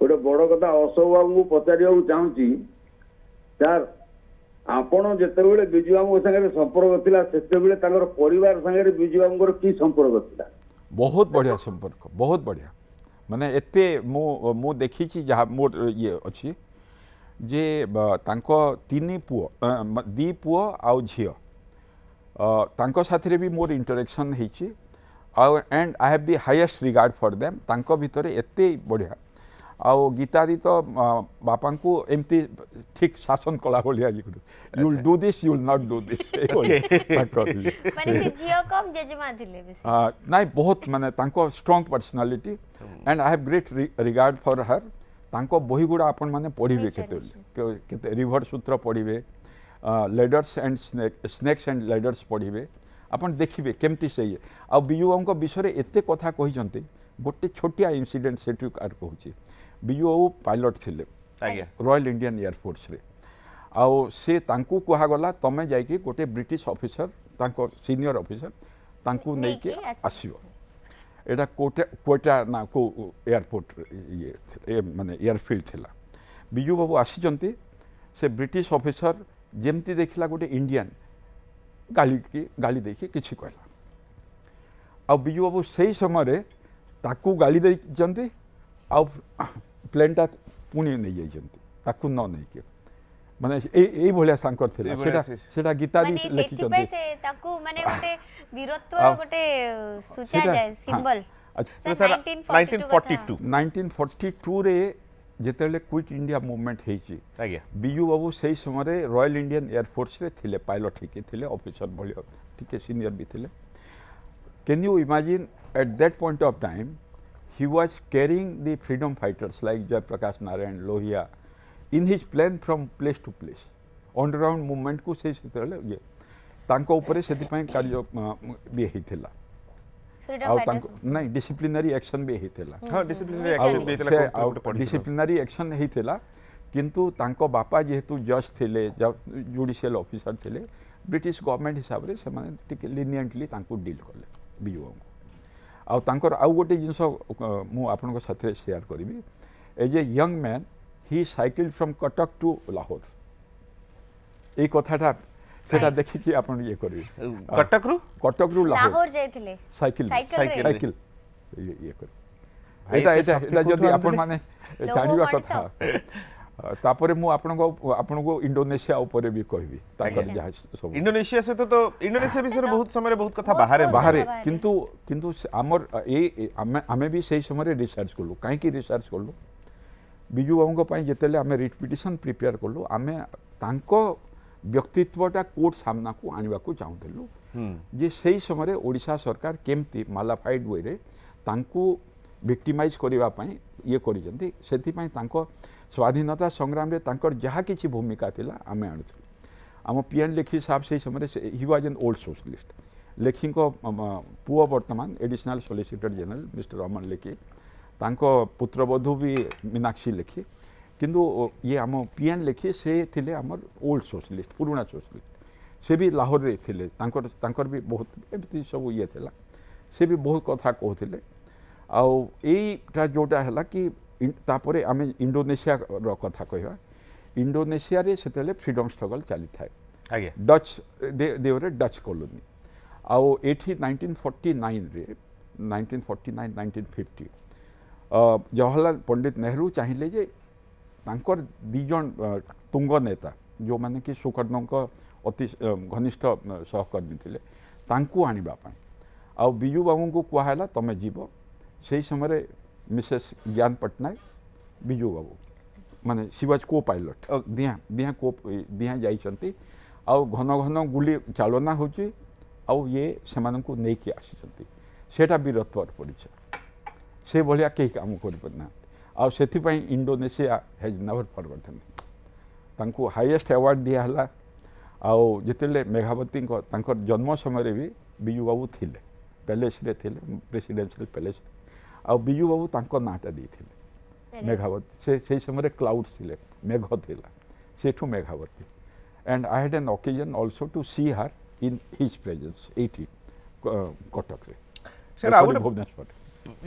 ଗୋଟେ ବଡ କଥା ଅଶୋକ ବାବୁଙ୍କୁ ପଚାରିବାକୁ ଚାହୁଁଛି ଆପଣ ଯେତେବେଳେ ବିଜୁବାବୁଙ୍କ ସାଙ୍ଗରେ ସମ୍ପର୍କ ଥିଲା ସେତେବେଳେ ତାଙ୍କର ପରିବାର ସାଙ୍ଗରେ ବିଜୁବାବୁଙ୍କର କି ସମ୍ପର୍କ ଥିଲା ବହୁତ ବଢ଼ିଆ ସମ୍ପର୍କ ବହୁତ ବଢ଼ିଆ ମାନେ ଏତେ ମୁଁ ମୁଁ ଦେଖିଛି ଯାହା ମୋ ଇଏ ଅଛି ଯେ ତାଙ୍କ ତିନି ପୁଅ ଦୁଇ ପୁଅ ଆଉ ଝିଅ ତାଙ୍କ ସାଥିରେ ବି ମୋର ଇଣ୍ଟରାକ୍ସନ୍ ହେଇଛି ଆଉ and I have the highest regard for them ତାଙ୍କ ଭିତରେ ଏତେ ବଢ଼ିଆ आउ गीतादि तो बापा को एमती ठीक शासन कला भाया you will do this you not do this ना बहुत मानते strong personality and I have great regard for her ताक बही गुड़ा आप पढ़े रिभर्स सूत्र पढ़े ladders and snakes and ladders पढ़े आप देखिए केमती से ये आज विषय एत कथा कही गोटे छोटिया इनसीडेट से कहूँ ବିଜୁ ବାବୁ ପାଇଲଟ ଥିଲେ ରୟାଲ୍ ଇଣ୍ଡିଆନ୍ ଏୟାରଫୋର୍ସରେ ଆଉ ସେ ତାଙ୍କୁ କୁହାଗଲା ତୁମେ ଯାଇକି ଗୋଟେ ବ୍ରିଟିଶ ଅଫିସର ତାଙ୍କ ସିନିୟର ଅଫିସର ତାଙ୍କୁ ନେଇକି ଆସିବ ଏଇଟା କୋଟା କୋଟା ନା କେଉଁ ଏୟାରପୋର୍ଟ ଇଏ ମାନେ ଏୟାରଫିଲ୍ଡ ଥିଲା ବିଜୁ ବାବୁ ଆସିଛନ୍ତି ସେ ବ୍ରିଟିଶ ଅଫିସର ଯେମିତି ଦେଖିଲା ଗୋଟେ ଇଣ୍ଡିଆନ୍ ଗାଳିକି ଗାଳି ଦେଇକି କିଛି କହିଲା ଆଉ ବିଜୁ ବାବୁ ସେଇ ସମୟରେ ତାକୁ ଗାଳି ଦେଇଛନ୍ତି ଆଉ ପ୍ଲେନ୍ଟା ପୁଣି ନେଇଯାଇଛନ୍ତି ତାକୁ ନ ନେଇକି ମାନେ ଏଇଭଳିଆ ତାଙ୍କର ଥିଲା ସେଟା ସେଟା ଗୀତା ବି ଲେଖିଛନ୍ତି ତାକୁ ମାନେ ଗୋଟେ ବୀରତ୍ୱର ଗୋଟେ ସୂଚା ଯାଏ ସିମ୍ବଲ 1942 1942 ରେ ଯେତେବେଳେ କୁଇଟ୍ ଇଣ୍ଡିଆ ମୁଭମେଣ୍ଟ ହେଇଛି ଆଜ୍ଞା ବିଜୁ ବାବୁ ସେଇ ସମୟରେ ରୟାଲ ଇଣ୍ଡିଆନ୍ ଏୟାରଫୋର୍ସରେ ଥିଲେ ପାଇଲଟ ହେଇକି ଥିଲେ ଅଫିସର ଭଳି ଟିକେ ସିନିୟର ବି ଥିଲେ can you imagine at that point of time he was carrying the freedom fighters like Jai Prakash Narayan, Lohia in his plane from place to place. Underground movement को से सेतले ये तांको ऊपर से पाई कार्य भी हेतिला ଆଉ ତାଙ୍କୁ ନାଇଁ ଡିସିପ୍ଲିନାରୀ ଆକ୍ସନ୍ ବି ହେଇଥିଲା ଡିସିପ୍ଲିନାରୀ ଆକ୍ସନ୍ ହେଇଥିଲା କିନ୍ତୁ ତାଙ୍କ जब judicial officer ଥିଲେ ଜୁଡ଼ିସିଆଲ ଅଫିସର ଥିଲେ ବ୍ରିଟିଶ ଗଭର୍ଣ୍ଣମେଣ୍ଟ ହିସାବରେ ସେମାନେ ଟିକେ तांको deal ଡିଲ୍ କଲେ ବିଜୁବାବୁଙ୍କୁ ଆଉ ତାଙ୍କର ଆଉ ଗୋଟେ ଜିନିଷ ମୁଁ ଆପଣଙ୍କ ସାଥିରେ ସେୟାର କରିବି as a young man he cycle from Cuttack to Lahore ଏଇ କଥାଟା সেটা দেখিকি আপন ইয়ে করি কটক রু কটক রু লাহোর যাইতিলে সাইকেল সাইকেল সাইকেল ইয়ে করি এটা এটা এটা যদি আপন মানে জানিবা কথা तापरे मु आपन को आपन को इंडोनेशिया ऊपर भी कहबी ताकर जहाज सब इंडोनेशिया से तो तो इंडोनेशिया भी बहुत समय बहुत कथा बाहर बाहर किंतु किंतु अमर ए हमें भी सही समय रे रिसर्च करलो काहे की रिसर्च करलो बिजू बाबू को पई जतेले हमें रिट पिटीशन प्रिपेयर करलो हमें तांको व्यक्तित्वटा कोर्ट सामना को आनिबा को चाहुतलु जे सही समय रे ओडिसा सरकार केमती मालाफाइड वे रे तांको विक्टिमाइज करबा पई ये करिसेंती सेति पई तांको ସ୍ୱାଧୀନତା ସଂଗ୍ରାମରେ ତାଙ୍କର ଯାହା କିଛି ଭୂମିକା ଥିଲା ଆମେ ଆଣୁଥିଲୁ ଆମ ପି ଏନ୍ ଲେଖି ସାହେବ ସେହି ସମୟରେ he was an old socialist ଲେଖିଙ୍କ ପୁଅ ବର୍ତ୍ତମାନ additional solicitor general mister Amar Lekhi ତାଙ୍କ ପୁତ୍ରବଧୂ ବି ମୀନାକ୍ଷୀ ଲେଖି କିନ୍ତୁ ଇଏ ଆମ ପି ଏନ୍ ଲେଖି ସେ ଥିଲେ ଆମର ଓଲ୍ଡ ସୋସିଆଲିଷ୍ଟ ପୁରୁଣା ସୋସିଆଲିଷ୍ଟ ସେ ବି ଲାହୋରରେ ଥିଲେ ତାଙ୍କର ତାଙ୍କର ବି ବହୁତ ଏମିତି ସବୁ ଇଏ ଥିଲା ସେ ବି ବହୁତ କଥା କହୁଥିଲେ ଆଉ ଏଇଟା ଯେଉଁଟା ହେଲା କି ତାପରେ ଆମେ ଇଣ୍ଡୋନେସିଆର କଥା କହିବା ଇଣ୍ଡୋନେସିଆରେ ସେତେବେଳେ ଫ୍ରିଡମ୍ ଷ୍ଟ୍ରଗଲ୍ ଚାଲିଥାଏ ଆଜ୍ଞା ଡଚ୍ ଦେଓରେ ଡଚ୍ କଲୋନି ଆଉ ଏଠି ନାଇଣ୍ଟିନ୍ ଫର୍ଟି ନାଇନ୍ରେ nineteen forty nine nineteen fifty Jawaharlal Pandit Nehru ଚାହିଁଲେ ଯେ ତାଙ୍କର ଦୁଇ ଜଣ ତୁଙ୍ଗ ନେତା ଯେଉଁମାନେ କି ସୁକର୍ଣ୍ଣଙ୍କ ଅତି ଘନିଷ୍ଠ ସହକର୍ମୀ ଥିଲେ ତାଙ୍କୁ ଆଣିବା ପାଇଁ ଆଉ ବିଜୁ ବାବୁଙ୍କୁ କୁହାହେଲା ତୁମେ ଯିବ ସେହି ସମୟରେ मिसेस ज्ञान पटनायक विजु बाबू माने शिवाज को पायलट दिहा दिहा को दिहा जाइंट आउ घन घन गुड़ चालना हूँ आउ ये से लेकिन आसीचंटा भी रत्वर पड़छ से भाया कहीं कम कर आईपाई इंडोने has never forward highest award दिहला आउ जिते मेघावती जन्म समय भी विजु बाबू थे प्यालेस प्रेसीडेन्सील प्यालेस ଆଉ ବିଜୁ ବାବୁ ତାଙ୍କ ନାଁଟା ଦେଇଥିଲେ ମେଘାବତୀ ସେ ସେଇ ସମୟରେ କ୍ଲାଉଡ୍ସ ଥିଲେ ମେଘ ଥିଲା ସେଠୁ ମେଘାବତୀ and I had an occasion also to see her in his presence, 80, Kotak. Sir, I would Bhubaneswar.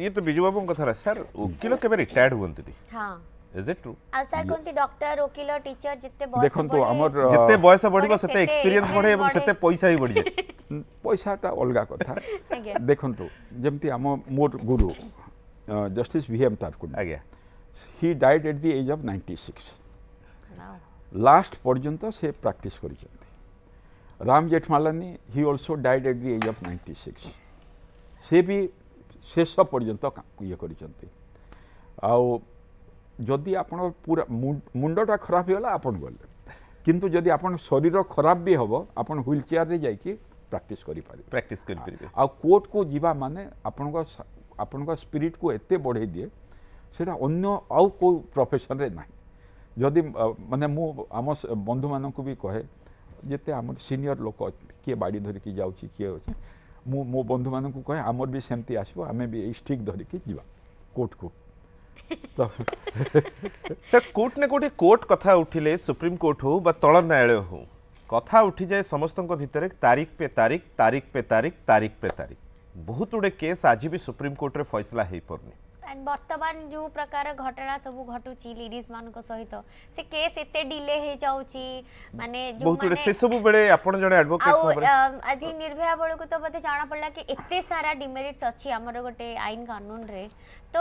ये तो बिजू बाबू कथा रहा सर वकिल केबे रिटायर्ड हुंती थी हां इज इट ट्रू आ सर कोनती डॉक्टर वकिल टीचर जिते बयस देखंतु हमर जिते बयस बढ़िबो सेते एक्सपीरियंस बढ़े एवं सेते पैसा ही बढ़ि जाय पैसाटा अलगा कथा देखंतु जेमति हम मोर गुरु justice V M Tarkunde he died at the age of ninety six last पर्यटन से प्राक्ट कर Ram Jethmalani he also died at the age of ninety six से भी शेष पर्यत ये करदी आप मुंडटा खराब होगा आप गले कि आप शरीर खराब भी हम आप ह्विल चेयर जा प्राक्ट कर प्राक्ट कर आ कोर्ट को जीवा माने आप आप स्पिरीट को एत बढ़े दिए सीटा अं आउ कौ प्रफेसन ना जदि मैंने मुम बंधु मान भी कहे जिते आम सीनियर लोक किए बाड़ी धरिकी जा मो बंधु मान कहे आमर भी सेमती आसब आम भी स्टिक धरिकी जा कोर्ट को सर कोर्ट ने कोटे कोर्ट कथा उठिले सुप्रीम कोर्ट हो बा तल न्यायालय हो कथा उठी जाए समस्त भितर तारिख पे तारिख तारिख पे तारिख तारिख पे तारिख ବହୁତ ଗୁଡ଼ିଏ କେସ୍ ଆଜି ବି ସୁପ୍ରିମକୋର୍ଟରେ ଫଇସଲା ହୋଇପାରୁନି ବର୍ତ୍ତମାନ ଯେଉଁ ପ୍ରକାର ଘଟଣା ସବୁ ଘଟୁଛି ଲେଡିଜ୍ ମାନଙ୍କ ସହିତ ସେ କେସ୍ ଏତେ ଡିଲେ ହେଇଯାଉଛି ମାନେ ସେସବୁ ବେଳେ ଆପଣ ଜଣେ ଆଡଭୋକେଟ୍ ଭାବରେ ଆଜି ନିର୍ଭୟା ବେଳକୁ ତ ବୋଧେ ଜଣା ପଡ଼ିଲା କି ଏତେ ସାରା ଡିମେରିଟ୍ସ ଅଛି ଆମର ଗୋଟେ ଆଇନ କାନୁନରେ ତ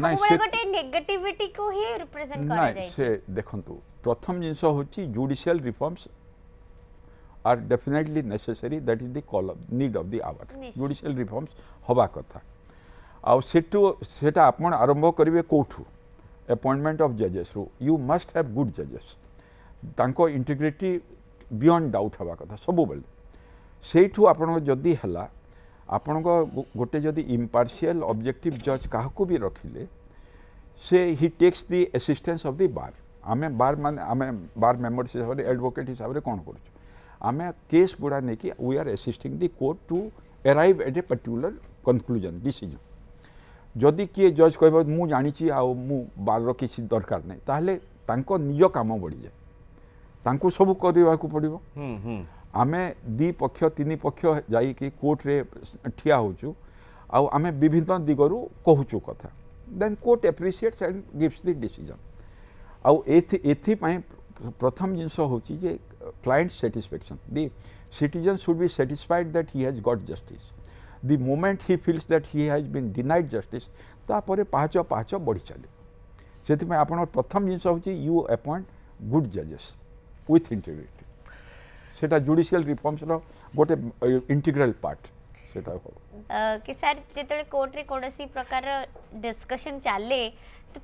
ସବୁବେଳେ ଗୋଟେ ନେଗେଟିଭିଟିକୁ ହିଁ ରିପ୍ରେଜେଣ୍ଟ କରାଯାଏ ସେ ଦେଖନ୍ତୁ ପ୍ରଥମ ଜିନିଷ ହେଉଛି judicial reforms are definitely necessary that is the call need of the hour judicial reforms हवा कथा आटा आप आरंभ करेंगे कौटू एपॉइंटमेंट ऑफ जजेस रु यू मस्ट हैव गुड जजेस इंटीग्रिटी बियंड डाउट हवा कथा सब बेले से जदि है आपण गोटे जदि इम्पारसीआल अब्जेक्टिव जज क्या भी रखिले से हि टेक्स दि एसीस्टेन्स अफ दि बार आम बार मान आम बार मेम्बर्स हिसाब से एडभकेट हिसाब से कौन करुच्छू आम केस नहीं कि we are assisting the court to arrive at a particular conclusion decision जदि किए जज कह मु जानी किसी दरकार नहीं ताहले निज कम बढ़ी जाए तांको सब करवाक पड़ो आम दी तीन पक्ष जाकि ठिया होमें विभिन्न दिग्वर कहूचु कथा then court appreciates and gives the decision आई प्रथम जिनस हूँ जे client satisfaction. The citizen should be satisfied that he has got justice. The moment he feels that he has been denied justice, tapore pacho pacho bodichali. Setime upon Pratham Yinsavji, you appoint good judges with integrity. Set a judicial reforms of what a uh, integral part. Set up. Uh, Kisar Titre court recorder see Prakara discussion chale.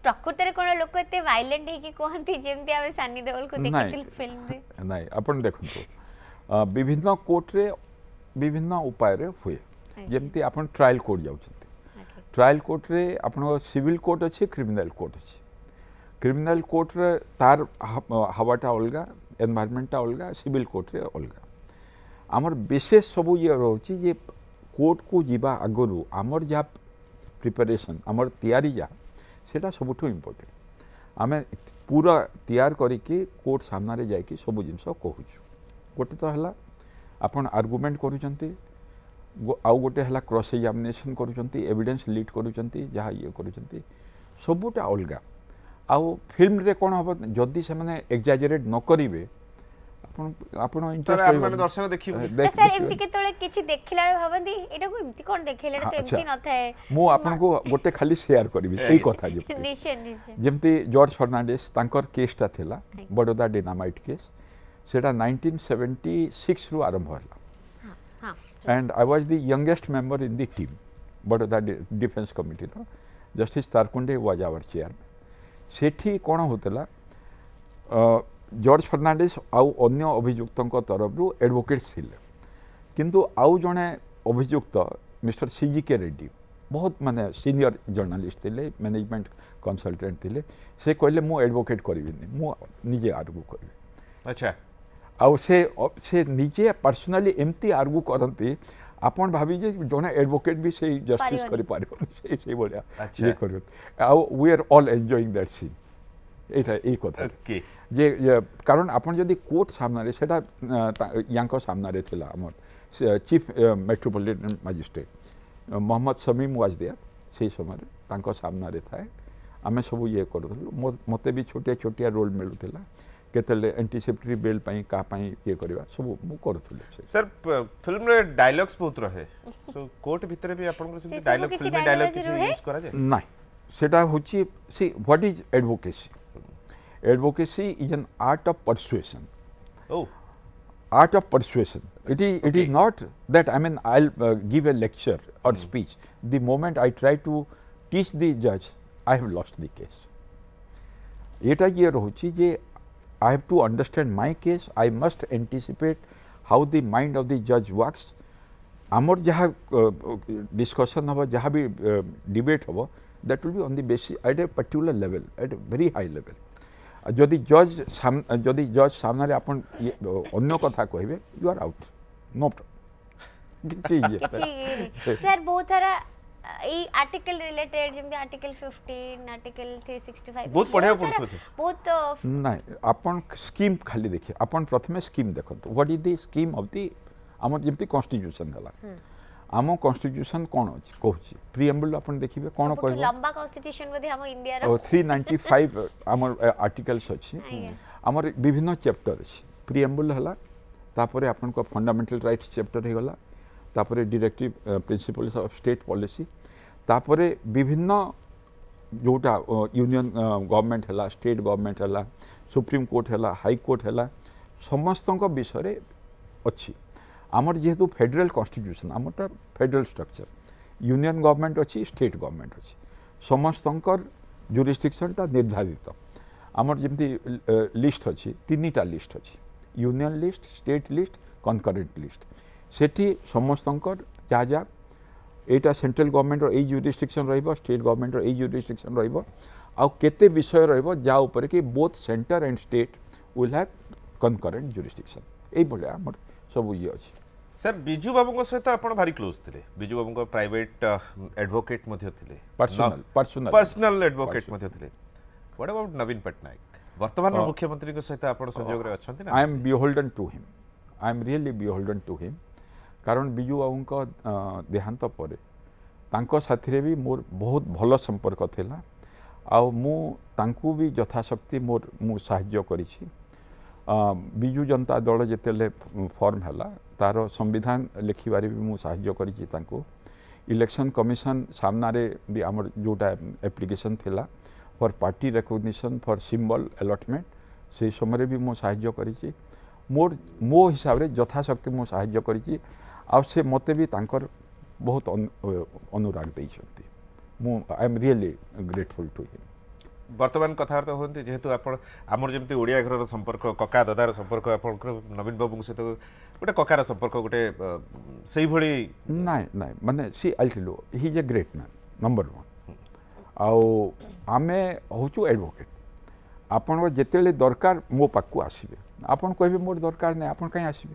प्रकृत रे कोन लोक एते violent हे कि कोहंती जेमते आमे सानी देवल को देखि Thiel film रे नाही आपण देखंतु विभिन्न कोर्ट रे विभिन्न उपाय रे हुए जेमते आपण ट्रायल कोर्ट जाउ छथि ट्रायल कोर्ट रे आपण सिविल कोर्ट अछि क्रिमिनल कोर्ट अछि क्रिमिनल कोर्ट रे तार हवाटा अलग एनवायरमेंटटा अलग सिविल कोर्ट रे अलगा आमर विशेष सब ये रहउछि जे कोर्ट को जीवा आगरु आमर जा प्रिपरेशन आमर तैयारी जा ସେଇଟା ସବୁଠୁ ଇମ୍ପୋର୍ଟାଣ୍ଟ ଆମେ ପୁରା ତିଆରି କରିକି କୋର୍ଟ ସାମ୍ନାରେ ଯାଇକି ସବୁ ଜିନିଷ କହୁଛୁ ଗୋଟେ ତ ହେଲା ଆପଣ ଆର୍ଗୁମେଣ୍ଟ କରୁଛନ୍ତି ଆଉ ଗୋଟେ ହେଲା କ୍ରସ୍ ଏକ୍ଜାମିନେସନ୍ କରୁଛନ୍ତି ଏଭିଡେନ୍ସ ଲିଡ୍ କରୁଛନ୍ତି ଯାହା ଇଏ କରୁଛନ୍ତି ସବୁଟା ଅଲଗା ଆଉ ଫିଲ୍ମରେ କ'ଣ ହେବ ଯଦି ସେମାନେ ଏକ୍ଜାଜରେଟ୍ ନ କରିବେ ଆପଣ ଆପଣ ଇଣ୍ଟରେଷ୍ଟ ଆମେ ଦର୍ଶକ ଦେଖିବୁ ସାର୍ ଏମିତି କେତେବେଳେ କିଛି ଦେଖିଲା ବେଳେ ଭାବନ୍ତି ଏଟାକୁ ଏମିତି କ'ଣ ଦେଖେଇଲେ ତ ଏମିତି ନଥାଏ ମୁଁ ଆପଣଙ୍କୁ ଗୋଟେ ଖାଲି ସେୟାର କରିବି ଏଇ କଥା ଯେମିତି ଯେମିତି ଜର୍ଜ ଫର୍ଣ୍ଣାଣ୍ଡେସ୍ ତାଙ୍କର କେସ୍ଟା ଥିଲା ବଡ଼ଦା ଡିନାମାଇଟ୍ କେସ୍ ସେଇଟା ନାଇନଟିନ୍ ସେଭେଣ୍ଟି ସିକ୍ସରୁ ଆରମ୍ଭ ହେଲା and I was the youngest member in the team Baroda defence କମିଟିର justice Tarkunde was our chairman ସେଠି କ'ଣ ହେଉଥିଲା ଜର୍ଜ ଫର୍ଣ୍ଣାଣ୍ଡିସ୍ ଆଉ ଅନ୍ୟ ଅଭିଯୁକ୍ତଙ୍କ ତରଫରୁ ଆଡ଼ଭୋକେଟ୍ସ ଥିଲେ କିନ୍ତୁ ଆଉ ଜଣେ ଅଭିଯୁକ୍ତ mister C G K Reddy ବହୁତ ମାନେ ସିନିୟର ଜର୍ଣ୍ଣାଲିଷ୍ଟ ଥିଲେ ମ୍ୟାନେଜମେଣ୍ଟ କନସଲଟାଣ୍ଟ ଥିଲେ ସେ କହିଲେ ମୁଁ ଆଡ଼ଭୋକେଟ୍ କରିବିନି ମୁଁ ନିଜେ ଆର୍ଗୁ କରିବି ଆଚ୍ଛା ଆଉ ସେ ସେ ନିଜେ ପର୍ସନାଲି ଏମିତି ଆର୍ଗୁ କରନ୍ତି ଆପଣ ଭାବିବେ ଜଣେ ଆଡ଼ଭୋକେଟ୍ ବି ସେଇ ଜଷ୍ଟିସ୍ କରିପାରିବନି ସେଇ ସେଇଭଳିଆ ଇଏ କରିବ ଆଉ we are all enjoying that scene कारण आपड़ी कोर्ट सामने से सामने chief metropolitan magistrate Mohammad Samim वाजदिया से समय सामने थाए आम सब ये करूँ मत भी छोटिया छोटिया रोल मिलूला केतले एंटीसेप्टरी बेल पई का ये करबा सब मु करथुले सर फिल्म रे बहुत रहे सो कोर्ट भीतर भी आपन को सिर्फ dialogue see what is advocacy Advocacy is an art of persuasion. Oh. Art of persuasion. It is, okay. it is not that I mean I will uh, give a lecture or mm. speech. The moment I try to teach the judge, I have lost the case. এটা ইয়ে রয়েছে যে I have to understand my case, I must anticipate how the mind of the judge works. আমার jaha uh, discussion হব যাহা বি debate হব that will be on the basis at a particular level at a very high level যদি জজ যদি জজ সামনে আপন ইয়ে, অন্য কথা କହିବେ ইউ আর আউট নো କିଛି ଇଏ ସାର୍ ବହୁତ এই আর্টিকেল রিলেটেড যেমন আর্টিকেল 15 আর্টিকেল 365 বহুত পড়িয়া পড়ুছে বহুত না আপন স্কিম খালি দেখি আপন প্রথমে স্কিম দেখন্তু what is the scheme of the আমার যেমন কনস্টিটিউশন হলা ଆମ କନଷ୍ଟିଚ୍ୟୁସନ୍ କ'ଣ ଅଛି କହୁଛି ପ୍ରିଏମ୍ବଲ୍ ଆପଣ ଦେଖିବେ କ'ଣ କହିବ ଲମ୍ବା କନଷ୍ଟିଚ୍ୟୁସନ୍ ବୋଧେ ଆମ ଇଣ୍ଡିଆର 395 ଆମର ଆର୍ଟିକଲ୍ସ ଅଛି ଆମର ବିଭିନ୍ନ ଚାପ୍ଟର ଅଛି ପ୍ରିଏମ୍ବଲ୍ ହେଲା ତାପରେ ଆପଣଙ୍କ ଫଣ୍ଡାମେଣ୍ଟାଲ ରାଇଟ୍ସ ଚାପ୍ଟର ହେଇଗଲା ତାପରେ directive principles of state policy ତାପରେ ବିଭିନ୍ନ ଯେଉଁଟା ୟୁନିୟନ୍ ଗଭର୍ଣ୍ଣମେଣ୍ଟ ହେଲା ଷ୍ଟେଟ୍ ଗଭର୍ଣ୍ଣମେଣ୍ଟ ହେଲା ସୁପ୍ରିମକୋର୍ଟ ହେଲା ହାଇକୋର୍ଟ ହେଲା ସମସ୍ତଙ୍କ ବିଷୟରେ ଅଛି আমার যেহেতু ফেডেরাল কনস্টিट्ୟୁସନ୍ ଆମରଟା ଫେଡେରାଲ ଷ୍ଟ୍ରକ୍ଚର୍ ୟୁନିୟନ୍ ଗଭର୍ଣ୍ଣମେଣ୍ଟ ଅଛି ଷ୍ଟେଟ୍ ଗଭର୍ଣ୍ଣମେଣ୍ଟ ଅଛି ସମସ୍ତଙ୍କର ଜୁରିସ୍ଡିକ୍ସନ୍ଟା ନିର୍ଦ୍ଧାରିତ ଆମର ଯେମିତି ଲିଷ୍ଟ ଅଛି ତିନିଟା ଲିଷ୍ଟ ଅଛି union list state list concurrent list ସେଠି ସମସ୍ତଙ୍କର ଯାହା ଯାହା ଏଇଟା ସେଣ୍ଟ୍ରାଲ ଗଭର୍ଣ୍ଣମେଣ୍ଟର ଏଇ ଜୁରିସ୍ଡିକ୍ସନ୍ ରହିବ ଷ୍ଟେଟ୍ ଗଭର୍ଣ୍ଣମେଣ୍ଟର ଏଇ ଜୁରିସ୍ଡିକ୍ସନ୍ ରହିବ ଆଉ କେତେ ବିଷୟ ରହିବ ଯାହା ଉପରେ କି both centre and state will have concurrent jurisdiction ଏଇଭଳିଆ ଆମର ସବୁ ଇଏ ଅଛି ସାର୍ ବିଜୁ ବାବୁଙ୍କ ସହିତ ଆପଣ ଭାରି କ୍ଲୋଜ୍ ଥିଲେ ବିଜୁ ବାବୁଙ୍କ ପ୍ରାଇଭେଟ୍ ଆଡଭୋକେଟ୍ ମଧ୍ୟ ଥିଲେ ପର୍ସନାଲ ଆଡଭୋକେଟ୍ ମଧ୍ୟ ଥିଲେ ହ୍ୱାଟ୍ ଆବାଉଟ୍ ନବୀନ ପଟ୍ଟନାୟକ ବର୍ତ୍ତମାନର ମୁଖ୍ୟମନ୍ତ୍ରୀଙ୍କ ସହିତ ଆପଣ ସଂଯୋଗରେ ଅଛନ୍ତି I am beholden to him I am really beholden to him କାରଣ ବିଜୁ ବାବୁଙ୍କ ଦେହାନ୍ତ ପରେ ତାଙ୍କ ସାଥିରେ ବି ମୋର ବହୁତ ଭଲ ସମ୍ପର୍କ ଥିଲା ଆଉ ମୁଁ ତାଙ୍କୁ ବି ଯଥାଶକ୍ତି ମୋର ମୁଁ ସାହାଯ୍ୟ କରିଛି ବିଜୁ ଜନତା ଦଳ ଯେତେବେଳେ ଫର୍ମ ହେଲା तार संविधान लिखे भी मुझे सा इलेक्शन कमिशन सामने भी आम जोटा एप्लीकेशन थी for party recognition for symbol allotment से समय भी मुझे कर मो हिसाब से यथाशक्ति मुझे कर मत भी बहुत अनुराग दे I am really grateful to him বর্তমান কথাবার্তা হুঁতে যেহেতু আপনার আমার যেমনি ওড়িয়া ঘরের সম্পর্ক ককা দাদার সম্পর্ক আপনার নবীন বাবু সহ গোটে ককার সম্পর্ক গোটে সেইভাবে না না মানে সি আলটিলো he is a great man number one আমি হচ্ছু আডভোকেট আপনার যেতবে দরকার মো পাখু আসবে আপনার কহবে মোট দরকার নাই আপনার কাই আসবে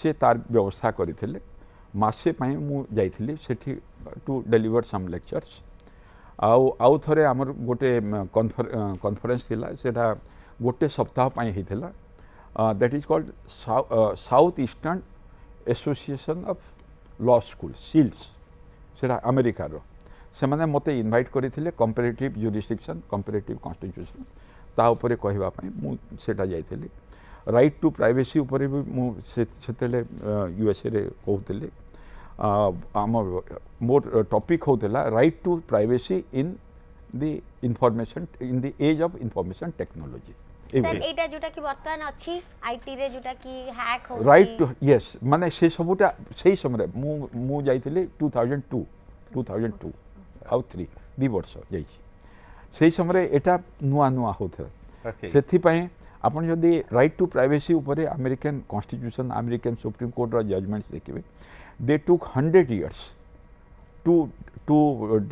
সে তার ব্যবস্থা করে মাসে পাই মু যাই সেটি টু ডেলিভর সম লেকচর্স আউ আউ থরে আমার গোটে কনফরেন্স লা সেটা গোটে সপ্তাহ পাই হয়েছিল that is called south eastern association of law school সিলস সেটা আমেরিকার সেমানে মতে ইনভাইট করে কম্পারেটিভ জুরিসডিকশন কম্পারেটিভ কনস্টিট্ୟୁସନ୍ ତା ଉପରେ କହିବା ପାଇଁ ମୁଁ ସେଟା ଯାଇଥିଲି रईट टू प्राइवेसी मुझे युएसए कहते आम मोर टॉपिक होता right to privacy in the information in the age of information technology sir जुटा की आईटी रे कि हैक राइट यस आउ 3 2 वर्ष जाई से नुआ नुआ होथे आपड़ जदि right to privacy American constitution American सुप्रीमकोर्टर जजमेंट्स देखिए they took hundred years to to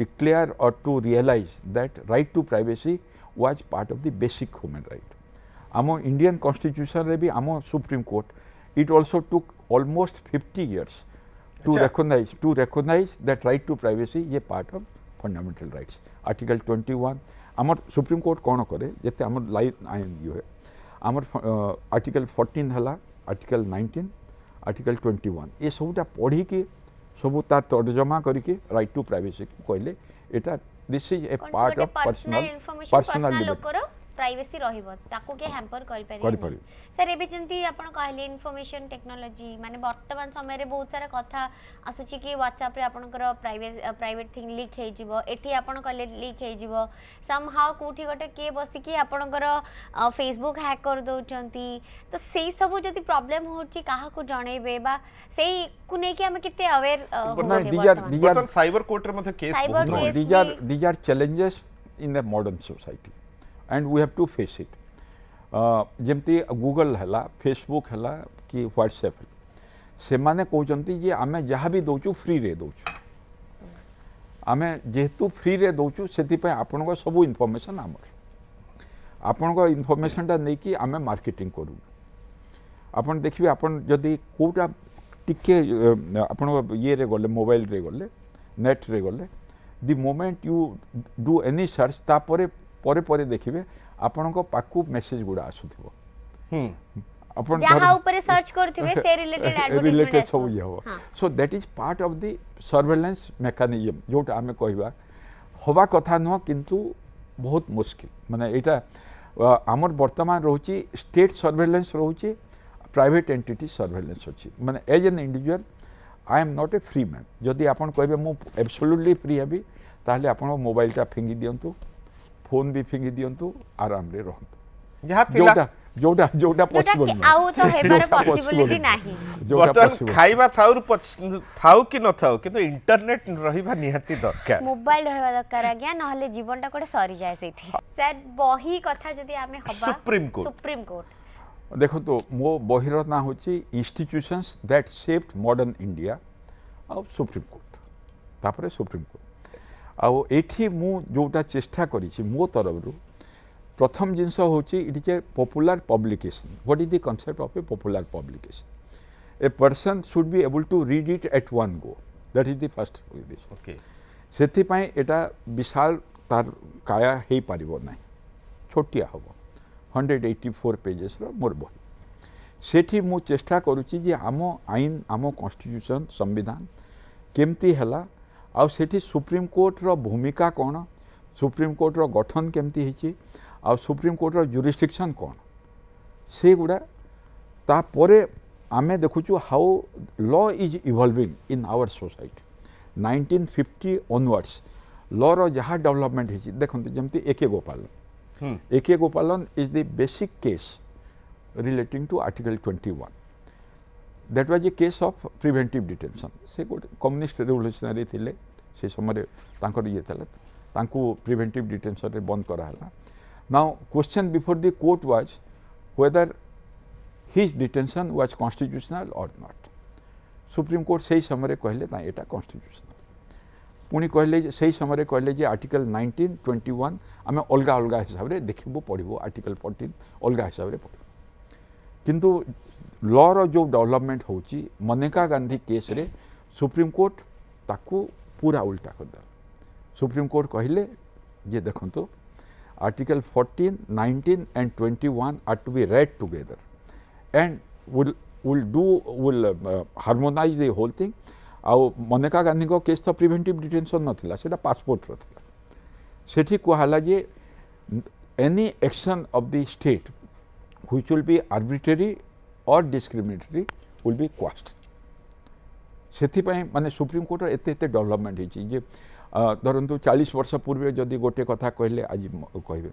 declare और to realise that right to privacy was part of the basic human right आम इंडियान कन्स्टिट्यूशन भी आम supreme court it also took almost fifty years to recognise to recognise that right to privacy ये part of fundamental rights article twenty one आम supreme court कौन कैसे जिते आम life आईन यू আমার আর্টিকল ফর্টিন হলা article nineteen article twenty one ଏସବୁଟା ପଢ଼ିକି ସବୁ ତା ତର୍ଜମା କରିକି ରାଇଟ୍ ଟୁ ପ୍ରାଇଭେସି କହିଲେ ଏଇଟା this is a part of personal personal privacy रोक हापर सर एवं कहले इनफर्मेशन टेक्नोलोजी मानते बर्तमान समय रे बहुत सारा कथ आसूची कि ह्वाट्सअप प्राइवेट थिंग लिक होने लिक हो सम हाउ कौटी गोटे किए बस कि आपणकर फेसबुक हैक कर दौंट तो से सब जो प्रोब्लेम हो जनइबे से नहीं कि अवेयर साइबर कोर्ट में challenges in the modern society and we have to face it जमी गुगल है फेसबुक है कि ह्वाट्सएप से मैंने कहते आम जहाँ भी दौचु फ्री दौ आम जेहेतु फ्री दौचु से आपण सब इनफर्मेसन आमर आपण इनफर्मेसनटा नहीं कि आम मार्केटिंग करूँ आप देखिए आपड़ी कौटा टिके आप रे गले मोबाइल गले नेट्रे रे गले the moment you do any search तापर परे परे देखिबे मेसेज गुडा आस रिलेटेड सब ये हो so that is part of the surveillance mechanism जोटा आमे कहिबा होबा कथा नुह किंतु बहुत मुस्किल मान एटा आमर वर्तमान रहुची स्टेट सर्भेलान्स रहुची प्राइट एंटीट सर्भेलान्स अच्छे मैंने as an individual I am not a free man जदि आप कह एब्सोल्युटली फ्री हेबी तेल आप मोबाइलटा फिंगी दिंतु फोन भी फिंगी दियं तो आराम ले रहूं तो जोड़ा जोड़ा जोड़ा पॉसिबल नहीं आओ तो है बार पॉसिबिलिटी नहीं जोड़ा पॉसिबल खाई बात था कि न थाओ कि इंटरनेट रही बार निहत्ती मोबाइल रही बार दर गया न जीवन टा कोड़े सॉरी जाए से इटी बही कथा जो दिया हबा सुप्रीम कोर्ट सुप्रीम कोर्ट देखो तो मो बहिरत ना हो institutions that shaped modern India अब सुप्रीम कोर्ट तापरे सुप्रीम कोर्ट ଆଉ ଏଇଠି ମୁଁ ଯେଉଁଟା ଚେଷ୍ଟା କରିଛି ମୋ ତରଫରୁ ପ୍ରଥମ ଜିନିଷ ହେଉଛି it is a popular publication what is the concept of a popular publication a person should be able to read it at one go that is the first okay ସେଥିପାଇଁ ଏଇଟା ବିଶାଳ ତାର କାୟା ହେଇପାରିବ ନାହିଁ ଛୋଟିଆ ହେବ ହଣ୍ଡ୍ରେଡ଼ ଏଇଟି ଫୋର୍ ପେଜେସ୍ର ମୋର ବହି ସେଠି ମୁଁ ଚେଷ୍ଟା କରୁଛି ଯେ ଆମ ଆଇନ ଆମ କନଷ୍ଟିଟ୍ୟୁସନ୍ ସମ୍ବିଧାନ କେମିତି ହେଲା ଆଉ ସେଠି ସୁପ୍ରିମକୋର୍ଟର ଭୂମିକା କ'ଣ ସୁପ୍ରିମକୋର୍ଟର ଗଠନ କେମିତି ହେଇଛି ଆଉ ସୁପ୍ରିମକୋର୍ଟର ଜୁରିଷ୍ଟ୍ରିକ୍ସନ୍ କ'ଣ ସେଗୁଡ଼ା ତାପରେ ଆମେ ଦେଖୁଛୁ how law is evolving in our society nineteen fifty onwards ଲ'ର ଯାହା ଡେଭଲପମେଣ୍ଟ ହେଇଛି ଦେଖନ୍ତୁ ଯେମିତି ଏ କେ ଗୋପାଲନ୍ A K Gopalan is the basic case relating to article 21 that was a case of preventive detention से गोटे कम्युनिस्ट रेवल्यूशनारी थे से समय ये प्रिभेन्टिव डिटेनसन बंद कराला now question before the court was whether his detention was constitutional और नट सुप्रीम कोर्ट से ही समय कहले ना यहाँ कन्स्टिट्यूशनाल पुणी कहले से ही समय कहले आर्टिकल नाइंटीन ट्वेंटी वन आम अलग अलग हिसाब से देखू पढ़ू आर्टिकल फोर्टिन अलग हिसाब से पढ़ू किंतु लॉ रो डेवलपमेंट हो मनेका गांधी केस रे सुप्रीम कोर्ट ताकु पूरा उल्टा करदे सुप्रीम कोर्ट कहले जे देखंतु article fourteen 19 and twenty 21 are to be read together and will will do will harmonise the whole thing आ मनेका गांधी को केस तो प्रिवेंटिव डिटेनसन ना सेटा पासपोर्ट रथिला सेठी कहला जे any action of the state which will be arbitrary or discriminatory will be quashed ସେଥିପାଇଁ ମାନେ ସୁପ୍ରିମକୋର୍ଟର ଏତେ ଏତେ ଡେଭଲପମେଣ୍ଟ ହେଇଛି ଯେ ଧରନ୍ତୁ ଚାଳିଶ ବର୍ଷ ପୂର୍ବେ ଯଦି ଗୋଟେ କଥା କହିଲେ ଆଜି କହିବେ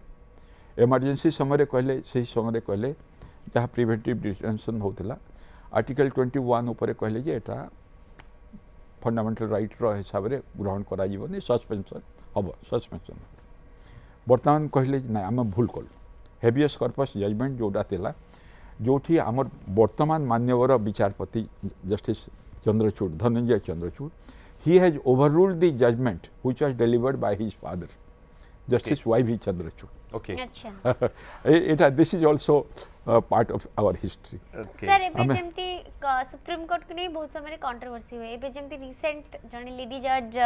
ଏମର୍ଜେନ୍ସି ସମୟରେ କହିଲେ ସେହି ସମୟରେ କହିଲେ ଯାହା ପ୍ରିଭେଣ୍ଟିଭ୍ ଡିଟେନସନ୍ ହେଉଥିଲା ଆର୍ଟିକଲ୍ ଟ୍ୱେଣ୍ଟି ୱାନ୍ ଉପରେ କହିଲେ ଯେ ଏଇଟା ଫଣ୍ଡାମେଣ୍ଟାଲ ରାଇଟ୍ର ହିସାବରେ ଗ୍ରହଣ କରାଯିବନି ସସ୍ପେନ୍ସନ୍ ହେବ ସସ୍ପେନ୍ସନ୍ ବର୍ତ୍ତମାନ କହିଲେ ଯେ ନାଇଁ ଆମେ ଭୁଲ କଲୁ हेबिअस कर्पस जजमेंट जोटा थी जो आम बर्तमान मान्यवर विचारपति justice Chandrachud Dhananjaya Chandrachud he has overrule the judgment which was delivered by his father justice Y V Chandrachud okay अच्छा this is also part of our history supreme court के नहीं बहुत समय कंट्रोवर्सी हुए रिसेंट जने लेडी जज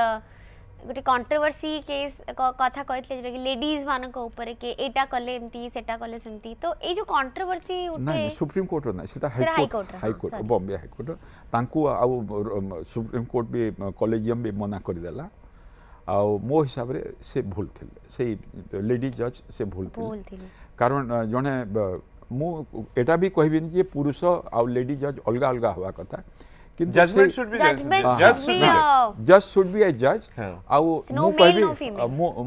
गोटे कंट्रोवर्सी केस कथा कहते जोटा कि लेडीज मान के एटा कले एमती सेटा कले सेमती तो ये जो कंट्रोवर्सी उठे सुप्रीम कोर्ट ना सेटा high court high court Bombay high court तांकू आ सुप्रीम कोर्ट भी कॉलेजियम भी मना कर देला आ मो हिसाब रे से भूल थिले से लेडी जज से भूल थिले भूल थिले कारण जने मु एटा भी कहबिन जे पुरुष आ लेडी जज अलग अलग हवा कथा जजमेंट शुड बी जज सुड बी ए जज आउ मु कहबी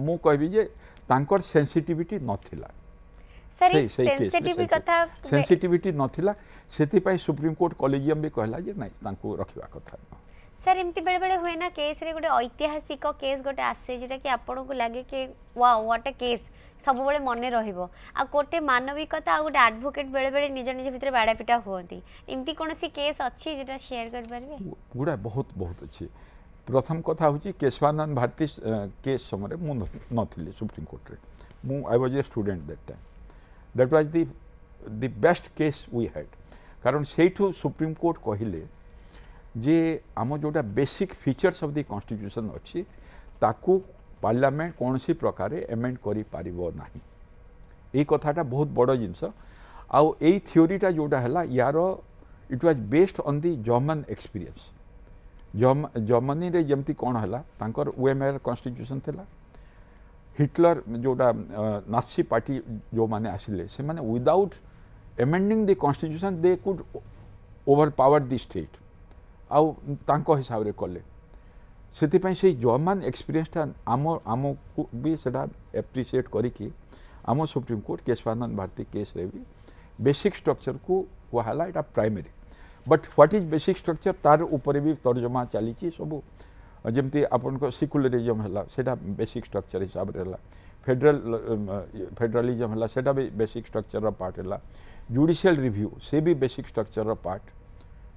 मु कहबी जे तांकर सेंसिटिविटी नथिला सेंसिटिविटी नथिला सेति सुप्रीम कोर्ट कॉलेजियम भी कहला जे नाही तांको रखिबा कथा सर एमती बेले बेले हुए ना केस रे गोटे ऐतिहासिक केस गोटे आसे जोटा कि आपन को लागे के वाओ व्हाट अ केस ସବୁବେଳେ ମନେ ରହିବ ଆଉ ଗୋଟେ ମାନବିକତା ଆଉ ଗୋଟେ ଆଡଭୋକେଟ୍ ବେଳେବେଳେ ନିଜ ନିଜ ଭିତରେ ବାଡ଼ାପିଟା ହୁଅନ୍ତି ଏମିତି କୌଣସି କେସ୍ ଅଛି ଯେଉଁଟା ସେୟାର କରିପାରିବେ ଗୁଡ଼ାଏ ବହୁତ ବହୁତ ଅଛି ପ୍ରଥମ କଥା ହେଉଛି କେଶବାନନ୍ଦ ଭାରତୀ କେସ୍ ସମୟରେ ମୁଁ ନଥିଲି ସୁପ୍ରିମକୋର୍ଟରେ ମୁଁ I was a student that time that was the the best case we had କାରଣ ସେଇଠୁ ସୁପ୍ରିମକୋର୍ଟ କହିଲେ ଯେ ଆମ ଯେଉଁଟା basic features of the constitution ଅଛି ତାକୁ पार्लमेंट कौन सी प्रकार एमेंड करना ये बहुत बड़ जिनस आई थीटा जोटा है यार it was based on the German experience Germany जमी कौन है ओएमएल कन्स्टिट्यूशन थी हिटलर जोटा नासी पार्टी जो मैंने आसिले से without amending the constitution they could overpower the state आउ हिसाब कले से जमान एक्सपीरियन्सटा आम आम को भी एप्रिसीएट करम supreme court Kesavananda Bharati case basic structure को कहला यहाँ primary but what is basic structure तार ऊपर भी तर्जमा चली सब जमी आप सिकुलरिजम है बेसिक स्ट्रक्चर हिसाब से फेडराल फेडरालीजम है बेसिक स्ट्रक्चर पार्ट है जुडिशियल रिव्यू से भी बेसिक स्ट्रक्चर पार्ट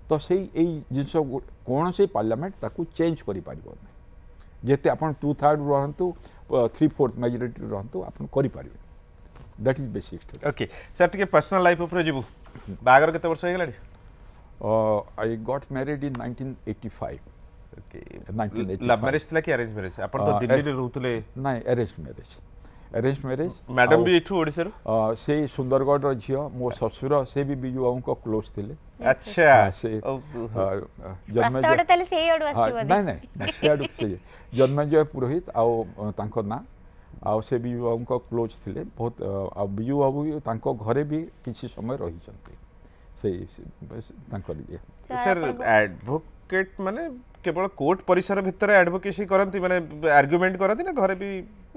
तो से जिनस कौन से पार्लियामेंट चेज चेंज करना जिते आप टू थार्ड रुंतु थ्री फोर्थ मेजोरीटी रुंतु आप that is basic okay sir टे पर्सनाल लाइफ जी बाहर कत वर्ष हो गला I got married in nineteen eighty five marriage थी अरेज मैरेज ना arranged marriage arranged marriage madam ବି ଏଠୁ ଓଡ଼ିଶାରୁ ସେ ସୁନ୍ଦରଗଡ଼ର ଝିଅ ମୋ ଶ୍ୱଶୁର ସେ ବି ବିଜୁ ବାବୁଙ୍କ କ୍ଲୋଜ୍ ଥିଲେ ଆଚ୍ଛା ସେ ନାଇଁ ନାଇଁ ସେ ଜନ୍ମେଜୟ ପୁରୋହିତ ଆଉ ତାଙ୍କ ନାଁ ଆଉ ସେ ବିଜୁ ବାବୁଙ୍କ କ୍ଲୋଜ୍ ଥିଲେ ବହୁତ ଆଉ ବିଜୁ ବାବୁ ବି ତାଙ୍କ ଘରେ ବି କିଛି ସମୟ ରହିଛନ୍ତି ସେଇ ତାଙ୍କର ଇଏ ସାର୍ ଆଡ଼ଭୋକେଟ୍ ମାନେ কেবল কোর্ট পরিসর ভিতরে অ্যাডভোকেসি করতে মানে আর্গুমেন্ট করতে না ঘরে বি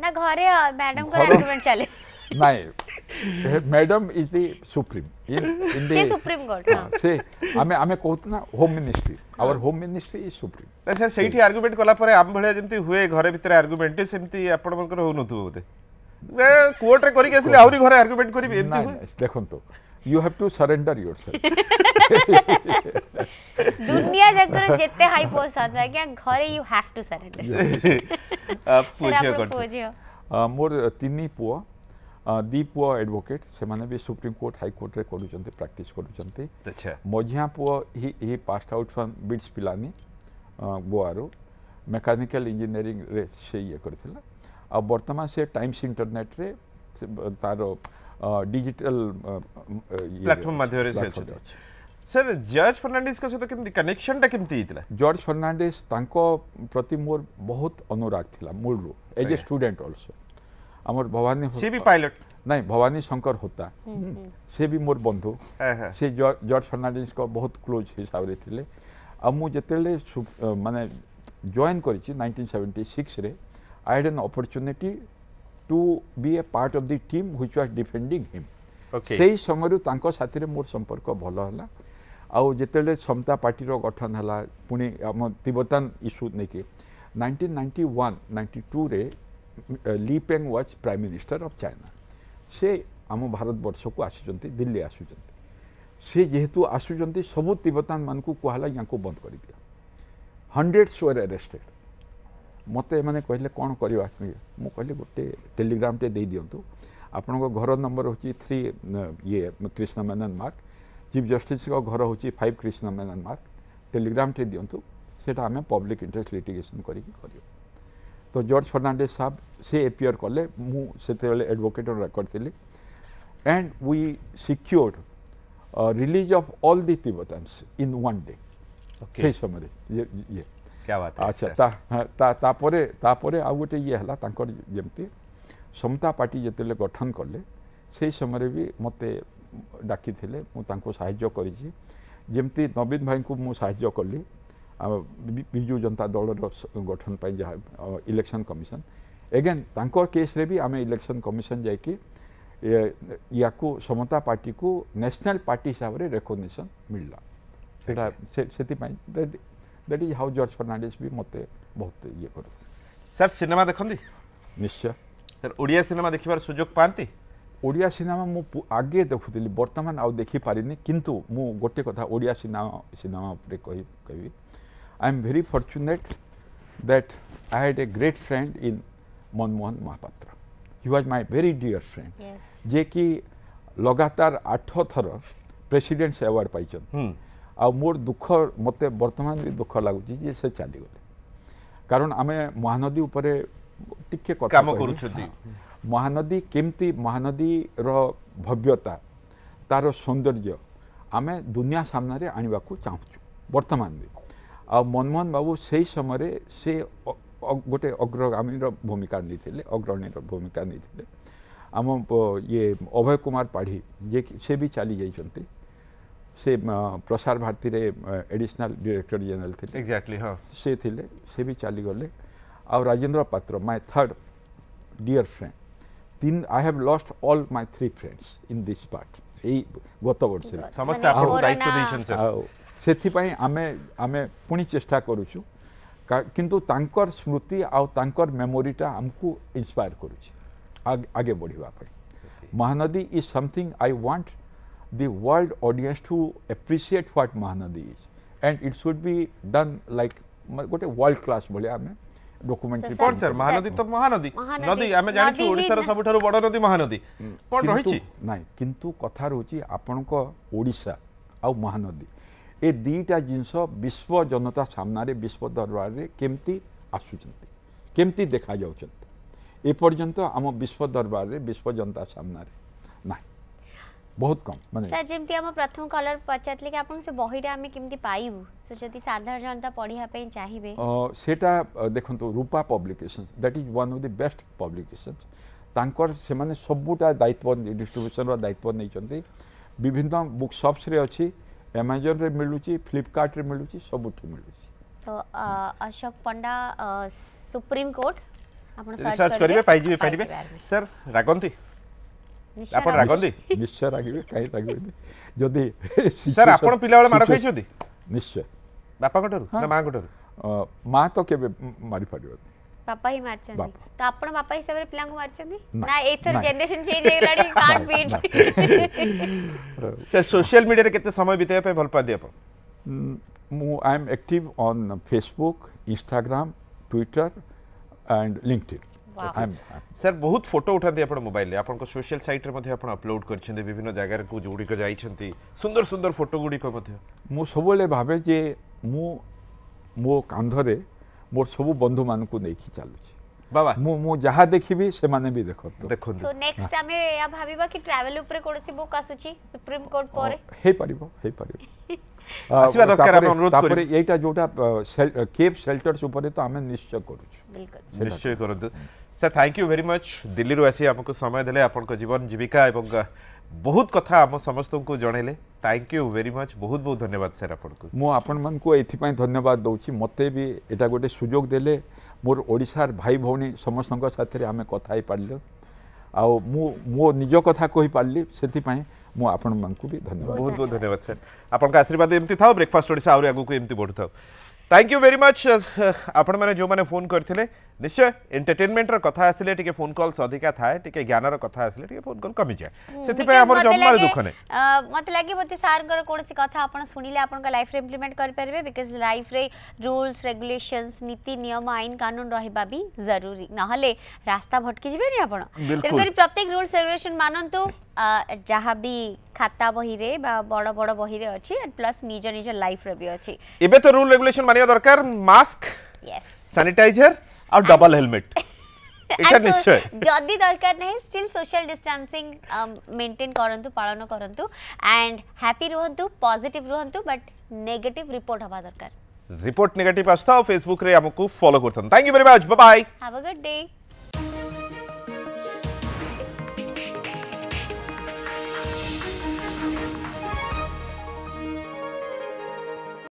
না ঘরে ম্যাডাম কো আর্গুমেন্ট চলে নাই madam is the supreme in in the supreme court সে আমি আমি কোত না home ministry our home ministry is supreme আচ্ছা সেইটি আর্গুমেন্ট কলা পরে আম ভেড়ে যেমতি হুয়ে ঘরে ভিতরে আর্গুমেন্ট সেমতি আপনাদের হউ নথু বোধে কোর্টরে করি আসলে আহুরি ঘরে আর্গুমেন্ট করিবে এমতি দেখুন তো you have to surrender yourself दुनिया जगर जेते हाई पोस्ट आ आता क्या घरे यू हैव टू सरेंडर आप पूछियो कर मोर तिनी पुआ दी पुआ एडवोकेट से माने भी सुप्रीम कोर्ट हाई कोर्ट रे करू करूचंते प्रैक्टिस करू करूचंते अच्छा मझिया पुआ he he pass out from BITS Pilani गोआरो मेकानिकल इंजीनियरिंग रे से ये करथिला आ वर्तमान से टाइम्स इंटरनेट रे तारो ডিজিটাল প্ল্যাটফর্ম ইয়ে মাধ্যমে সে অছি স্যার জর্জ ফর্ণাডিস সহ কেমি কনেকশনটা কেমি হয়েছিল জর্জ ফর্ণাডিস তাঁক প্রতি মোর বহুত অনুরাগ লা মূলরু এজ এ স্টুডেন্ট অলসো আমার ভবানী সে বি পাইলট নাই ভবানী শঙ্কর হোতা সে বি মোর বন্ধু সে জর্জ ফর্ণাডিস বহুত ক্লোজ হিসাবে লে মু যেতবে মানে জয়েন করেছি নাইনটিন সেভেন্টি সিক্সরে I had an opportunity to be a part of the team which was defending him. Okay. সেই ସମୟରୁ ତାଙ୍କ ସାଥିରେ ମୋର ସମ୍ପର୍କ ଭଲ ହେଲା ଆଉ ଯେତେବେଳେ ସମତା ପାର୍ଟିର ଗଠନ ହେଲା ପୁଣି ଆମ ତିବ୍ବତାନ ଇସ୍ୟୁ ନେଇକି ନାଇଣ୍ଟିନ୍ ନାଇଣ୍ଟି ୱାନ୍ ନାଇଣ୍ଟି ଟୁରେ Li Peng was prime minister of China ସେ ଆମ ଭାରତବର୍ଷକୁ ଆସୁଛନ୍ତି ଦିଲ୍ଲୀ ଆସୁଛନ୍ତି ସେ ଯେହେତୁ ଆସୁଛନ୍ତି ସବୁ ତିବ୍ବତାନମାନଙ୍କୁ କୁହାହେଲା ୟାଙ୍କୁ ବନ୍ଦ କରିଦିଅ ହଣ୍ଡ୍ରେଡ୍ସ ୱେର୍ ଆରେଷ୍ଟେଡ୍ मत कहले कौन करवा मुझे गोटे टेलीग्राम टे दिंतु आपण घर नंबर हूँ थ्री ये कृष्ण मेनन मार्क चिफ जस्टिस घर हूँ फाइव कृष्ण मेनन मार्क टेलीग्राम टे दिंतु सीटा आम पब्लिक इंटरेस्ट लिटिगेसन कर तो जर्ज फर्णाडे साहब से एपियर कले मुत एडभोकेट रेकर्ड थी and we secured release of all the Tibetans in one day से समय ये। क्या बात अच्छा हाँ, आ गए ये जमी समता पार्टी जिते गठन कले से समय भी मत डाकि करमती नवीन भाई को मुझे कली विजु जनता दल रठन जहाँ इलेक्शन कमिशन एगेन केस्रे भी आम इलेक्शन कमिशन जा या को समता पार्टी को नेशनल पार्टी हिसाब से रेकग्नेसन मिलला से that is how George Fernandes भी मत बहुत ये कर सर सिनेमा देखती निश्चय सर ओडिया सिनेमा देखार सुजोग पाती ओडिया सिनेमा मु आगे देखुली बर्तमान आउ देखिपारे कितु मु गोटे कथा ओडिया सिनेमा सिनेमा कह I am very fortunate that I had a great friend in Manmohan Mohapatra he was my very dear friend जे कि लगातार आठ थर प्रेसीडेट्स अवार्ड पाइप ଆଉ ମୋର ଦୁଃଖ ମୋତେ ବର୍ତ୍ତମାନ ବି ଦୁଃଖ ଲାଗୁଛି ଯେ ସେ ଚାଲିଗଲେ କାରଣ ଆମେ ମହାନଦୀ ଉପରେ ଟିକେ କାମ କରୁଛନ୍ତି ମହାନଦୀ କେମିତି ମହାନଦୀର ଭବ୍ୟତା ତାର ସୌନ୍ଦର୍ଯ୍ୟ ଆମେ ଦୁନିଆ ସାମ୍ନାରେ ଆଣିବାକୁ ଚାହୁଁଛୁ ବର୍ତ୍ତମାନ ବି ଆଉ ମନମୋହନ ବାବୁ ସେହି ସମୟରେ ସେ ଗୋଟେ ଅଗ୍ରଗାମୀର ଭୂମିକା ନେଇଥିଲେ ଅଗ୍ରଣୀର ଭୂମିକା ନେଇଥିଲେ ଆମ ଇଏ ଅଭୟ କୁମାର ପାଢ଼ୀ ଯିଏକି ସେ ବି ଚାଲି ଯାଇଛନ୍ତି ସେ ପ୍ରସାର ଭାରତୀରେ ଏଡ଼ିସନାଲ୍ ଡିରେକ୍ଟର ଜେନେରାଲ୍ ଥିଲେ ଏକ୍ଜାକ୍ଟଲି ହଁ ସେ ଥିଲେ ସେ ବି ଚାଲିଗଲେ ଆଉ Rajendra Patra my third dear friend ତିନି I have lost all my three friends in this part ଏଇ ଗତ ବର୍ଷରେ ସମସ୍ତେ ଆପଣଙ୍କୁ ଦାୟିତ୍ୱ ଦେଇଛନ୍ତି ଆଉ ସେଥିପାଇଁ ଆମେ ଆମେ ପୁଣି ଚେଷ୍ଟା କରୁଛୁ କିନ୍ତୁ ତାଙ୍କର ସ୍ମୃତି ଆଉ ତାଙ୍କର ମେମୋରିଟା ଆମକୁ ଇନ୍ସପାୟାର କରୁଛି ଆଗେ ବଢ଼ିବା ପାଇଁ Mahanadi is something I want the world audience to appreciate what Mahanadi is. And it should be done like ଗୋଟେ ୱାର୍ଲଡ କ୍ଲାସ୍ ଭଳିଆ ଆମେ ଡକ୍ୟୁମେଣ୍ଟାରୀ କ'ଣ ସାର୍ ମହାନଦୀ ତ ମହାନଦୀ ନଦୀ ଆମେ ଜାଣିଛୁ ଓଡ଼ିଶାର ସବୁଠାରୁ ବଡ଼ ନଦୀ ମହାନଦୀ କ'ଣ ରହିଛି ନାଇଁ କିନ୍ତୁ କଥା ରହୁଛି ଆପଣଙ୍କ ଓଡ଼ିଶା ଆଉ ମହାନଦୀ ଏ ଦୁଇଟା ଜିନିଷ ବିଶ୍ୱ ଜନତା ସାମ୍ନାରେ ବିଶ୍ୱ ଦରବାରରେ କେମିତି ଆସୁଛନ୍ତି କେମିତି ଦେଖାଯାଉଛନ୍ତି ଏପର୍ଯ୍ୟନ୍ତ ଆମ ବିଶ୍ୱ ଦରବାରରେ ବିଶ୍ୱ ଜନତା ସାମ୍ନାରେ ବହୁତ କମ୍ ମାନେ ସାର୍ ଯେମିତି ଆମ ପ୍ରଥମ କଲର ପଚାରିଥିଲେ କି ଆପଣ ସେ ବହିଟା ଆମେ କେମିତି ପାଇବୁ ସୋ ଯଦି ସାଧାରଣ ଜନତା ପଢ଼ିବା ପାଇଁ ଚାହିଁବେ ସେଟା ଦେଖନ୍ତୁ Rupa publications that is one of the best publications ତାଙ୍କର ସେମାନେ ସବୁଟା ଦାୟିତ୍ୱ ଡିଷ୍ଟ୍ରିବ୍ୟୁସନ୍ର ଦାୟିତ୍ୱ ନେଇଛନ୍ତି ବିଭିନ୍ନ ବୁକ୍ ସପ୍ସରେ ଅଛି ଆମାଜନ୍ରେ ମିଳୁଛି ଫ୍ଲିପକାର୍ଟରେ ମିଳୁଛି ସବୁଠି ମିଳୁଛି ତ ଅଶୋକ ପଣ୍ଡା ସୁପ୍ରିମକୋର୍ଟ ଆପଣ ସର୍ଚ୍ଚ କରିବେ ପାଇଯିବେ ପାରିବେ ସାର୍ ରାଗନ୍ତି ଆପଣ ରାଗନ୍ତି ନିଶ୍ଚୟ ରାଗିବେ କାହିଁ ରାଗିବେନି ଯଦି ସାର୍ ଆପଣ ପିଲାବେଳେ ମାଡ଼ ଖାଇଛନ୍ତି ନିଶ୍ଚୟ ବାପାଙ୍କ ଠାରୁ ନା ମାଆଙ୍କ ଠାରୁ ମା ତ କେବେ ମାରିପାରିବନି ବାପା ହିଁ ମାରିଛନ୍ତି ତ ଆପଣ ବାପା ହିସାବରେ ପିଲାଙ୍କୁ ମାରିଛନ୍ତି ନା ଏଇଥର ଜେନେରେସନ ଚେଞ୍ଜ ହେଇଗଲାଣି କାଣ୍ଟ ବିଟ୍ ସାର୍ ସୋସିଆଲ ମିଡ଼ିଆରେ କେତେ ସମୟ ବିତେଇବା ପାଇଁ ଭଲ ପାଆନ୍ତି ଆପଣ ମୁଁ I am active on Facebook Instagram Twitter and LinkedIn sir বহুত ফটো উঠাতে আপনার মোবাইলে আপনার সোশিয়াল সাইট্রে আপনার অপলোড করছেন বিভিন্ন জায়গার যেগুড়ি যাই সুন্দর সুন্দর ফটো গুড়ি মু সবুলে ভাবে যে মু মো কান্ধরে মোর সবু বন্ধু মানুষ নেই চালুছি বাবা মু মু যাহা দেখিবি সেমানে বি দেখন্তু দেখন্তু তো নেক্সট আমি ইয়া ভাবিবা কি ট্রাভেল উপরে কোনসি বুক আসুচি সুপ্রিম কোর্ট পরে হেই পারিবো হেই পারিবো आसीबा दरकार हम अनुरोध करू तापर एटा जोटा केप शेल्टर्स ऊपर तो हमें निश्चय करू बिल्कुल निश्चय करू sir thank you very much Delhi रो ऐसे आपको समय देले आपन को जीवन जीविका एवं बहुत कथा हम समस्त को जणेले थैंक यू वेरी मच बहुत बहुत धन्यवाद सर आपन को मु आपन मन को एथि पई धन्यवाद दउ छी मते भी एटा गोटे सुजोग देले मोर ओडिसा भाई भौनी समस्त को साथ रे हमें कथाई पाडलो आ मु मो निजो कथा कहि पाडली सेति पई ମୁଁ ଆପଣମାନଙ୍କୁ ବି ଧନ୍ୟବାଦ ବହୁତ ବହୁତ ଧନ୍ୟବାଦ ସାର୍ ଆପଣଙ୍କ ଆଶୀର୍ବାଦ ଏମିତି ଥାଉ ବ୍ରେକଫାଷ୍ଟ ଓଡ଼ିଶା ଆହୁରି ଆଗକୁ ଏମିତି ବଢ଼ୁଥାଉ थैंक यू वेरी मच आपण मैंने जो मैंने फोन करते निश्चय एंटरटेनमेंटर कथा आसिले टिके फोन कॉल्स अधिका थाए टिके ज्ञानर कथा आसिले टिके फोन कॉल कमी जाए सेति पे हमर जम्मार दुख नै मत लागे मते सारंगर कोनसी कथा आपण सुनिले आपण लाइफ रे इंप्लीमेंट कर परबे बिकॉज लाइफ रे रूल्स रेगुलेशंस नीति नियम आइन कानून रहबा भी जरूरी नहले रास्ता भटकी जिबे नि आपण तेरे प्रत्येक रूल्स रेगुलेशन मानंतु ଯାହା ବି ଖାତା ବହିରେ ବା ବଡ଼ ବଡ଼ ବହିରେ ଅଛି ପ୍ଲସ୍ ନିଜ ନିଜ ଲାଇଫ୍ରେ ବି ଅଛି ଏବେ ତ ରୁଲ୍ ରେଗୁଲେସନ୍ ମାନିବା ଦରକାର ମାସ୍କ ସାନିଟାଇଜର ଆଉ ଡବଲ ହେଲମେଟ୍ যদি দরকার নাই স্টিল সোশ্যাল ডিস্টান্সিং মেনটেন করন্তু পালন করন্তু এন্ড হ্যাপি রহন্তু পজিটিভ রহন্তু বাট নেগেটিভ রিপোর্ট হবা দরকার রিপোর্ট নেগেটিভ আসতা ফেসবুক রে আমাকু ফলো করতন thank you very much bye bye have a good day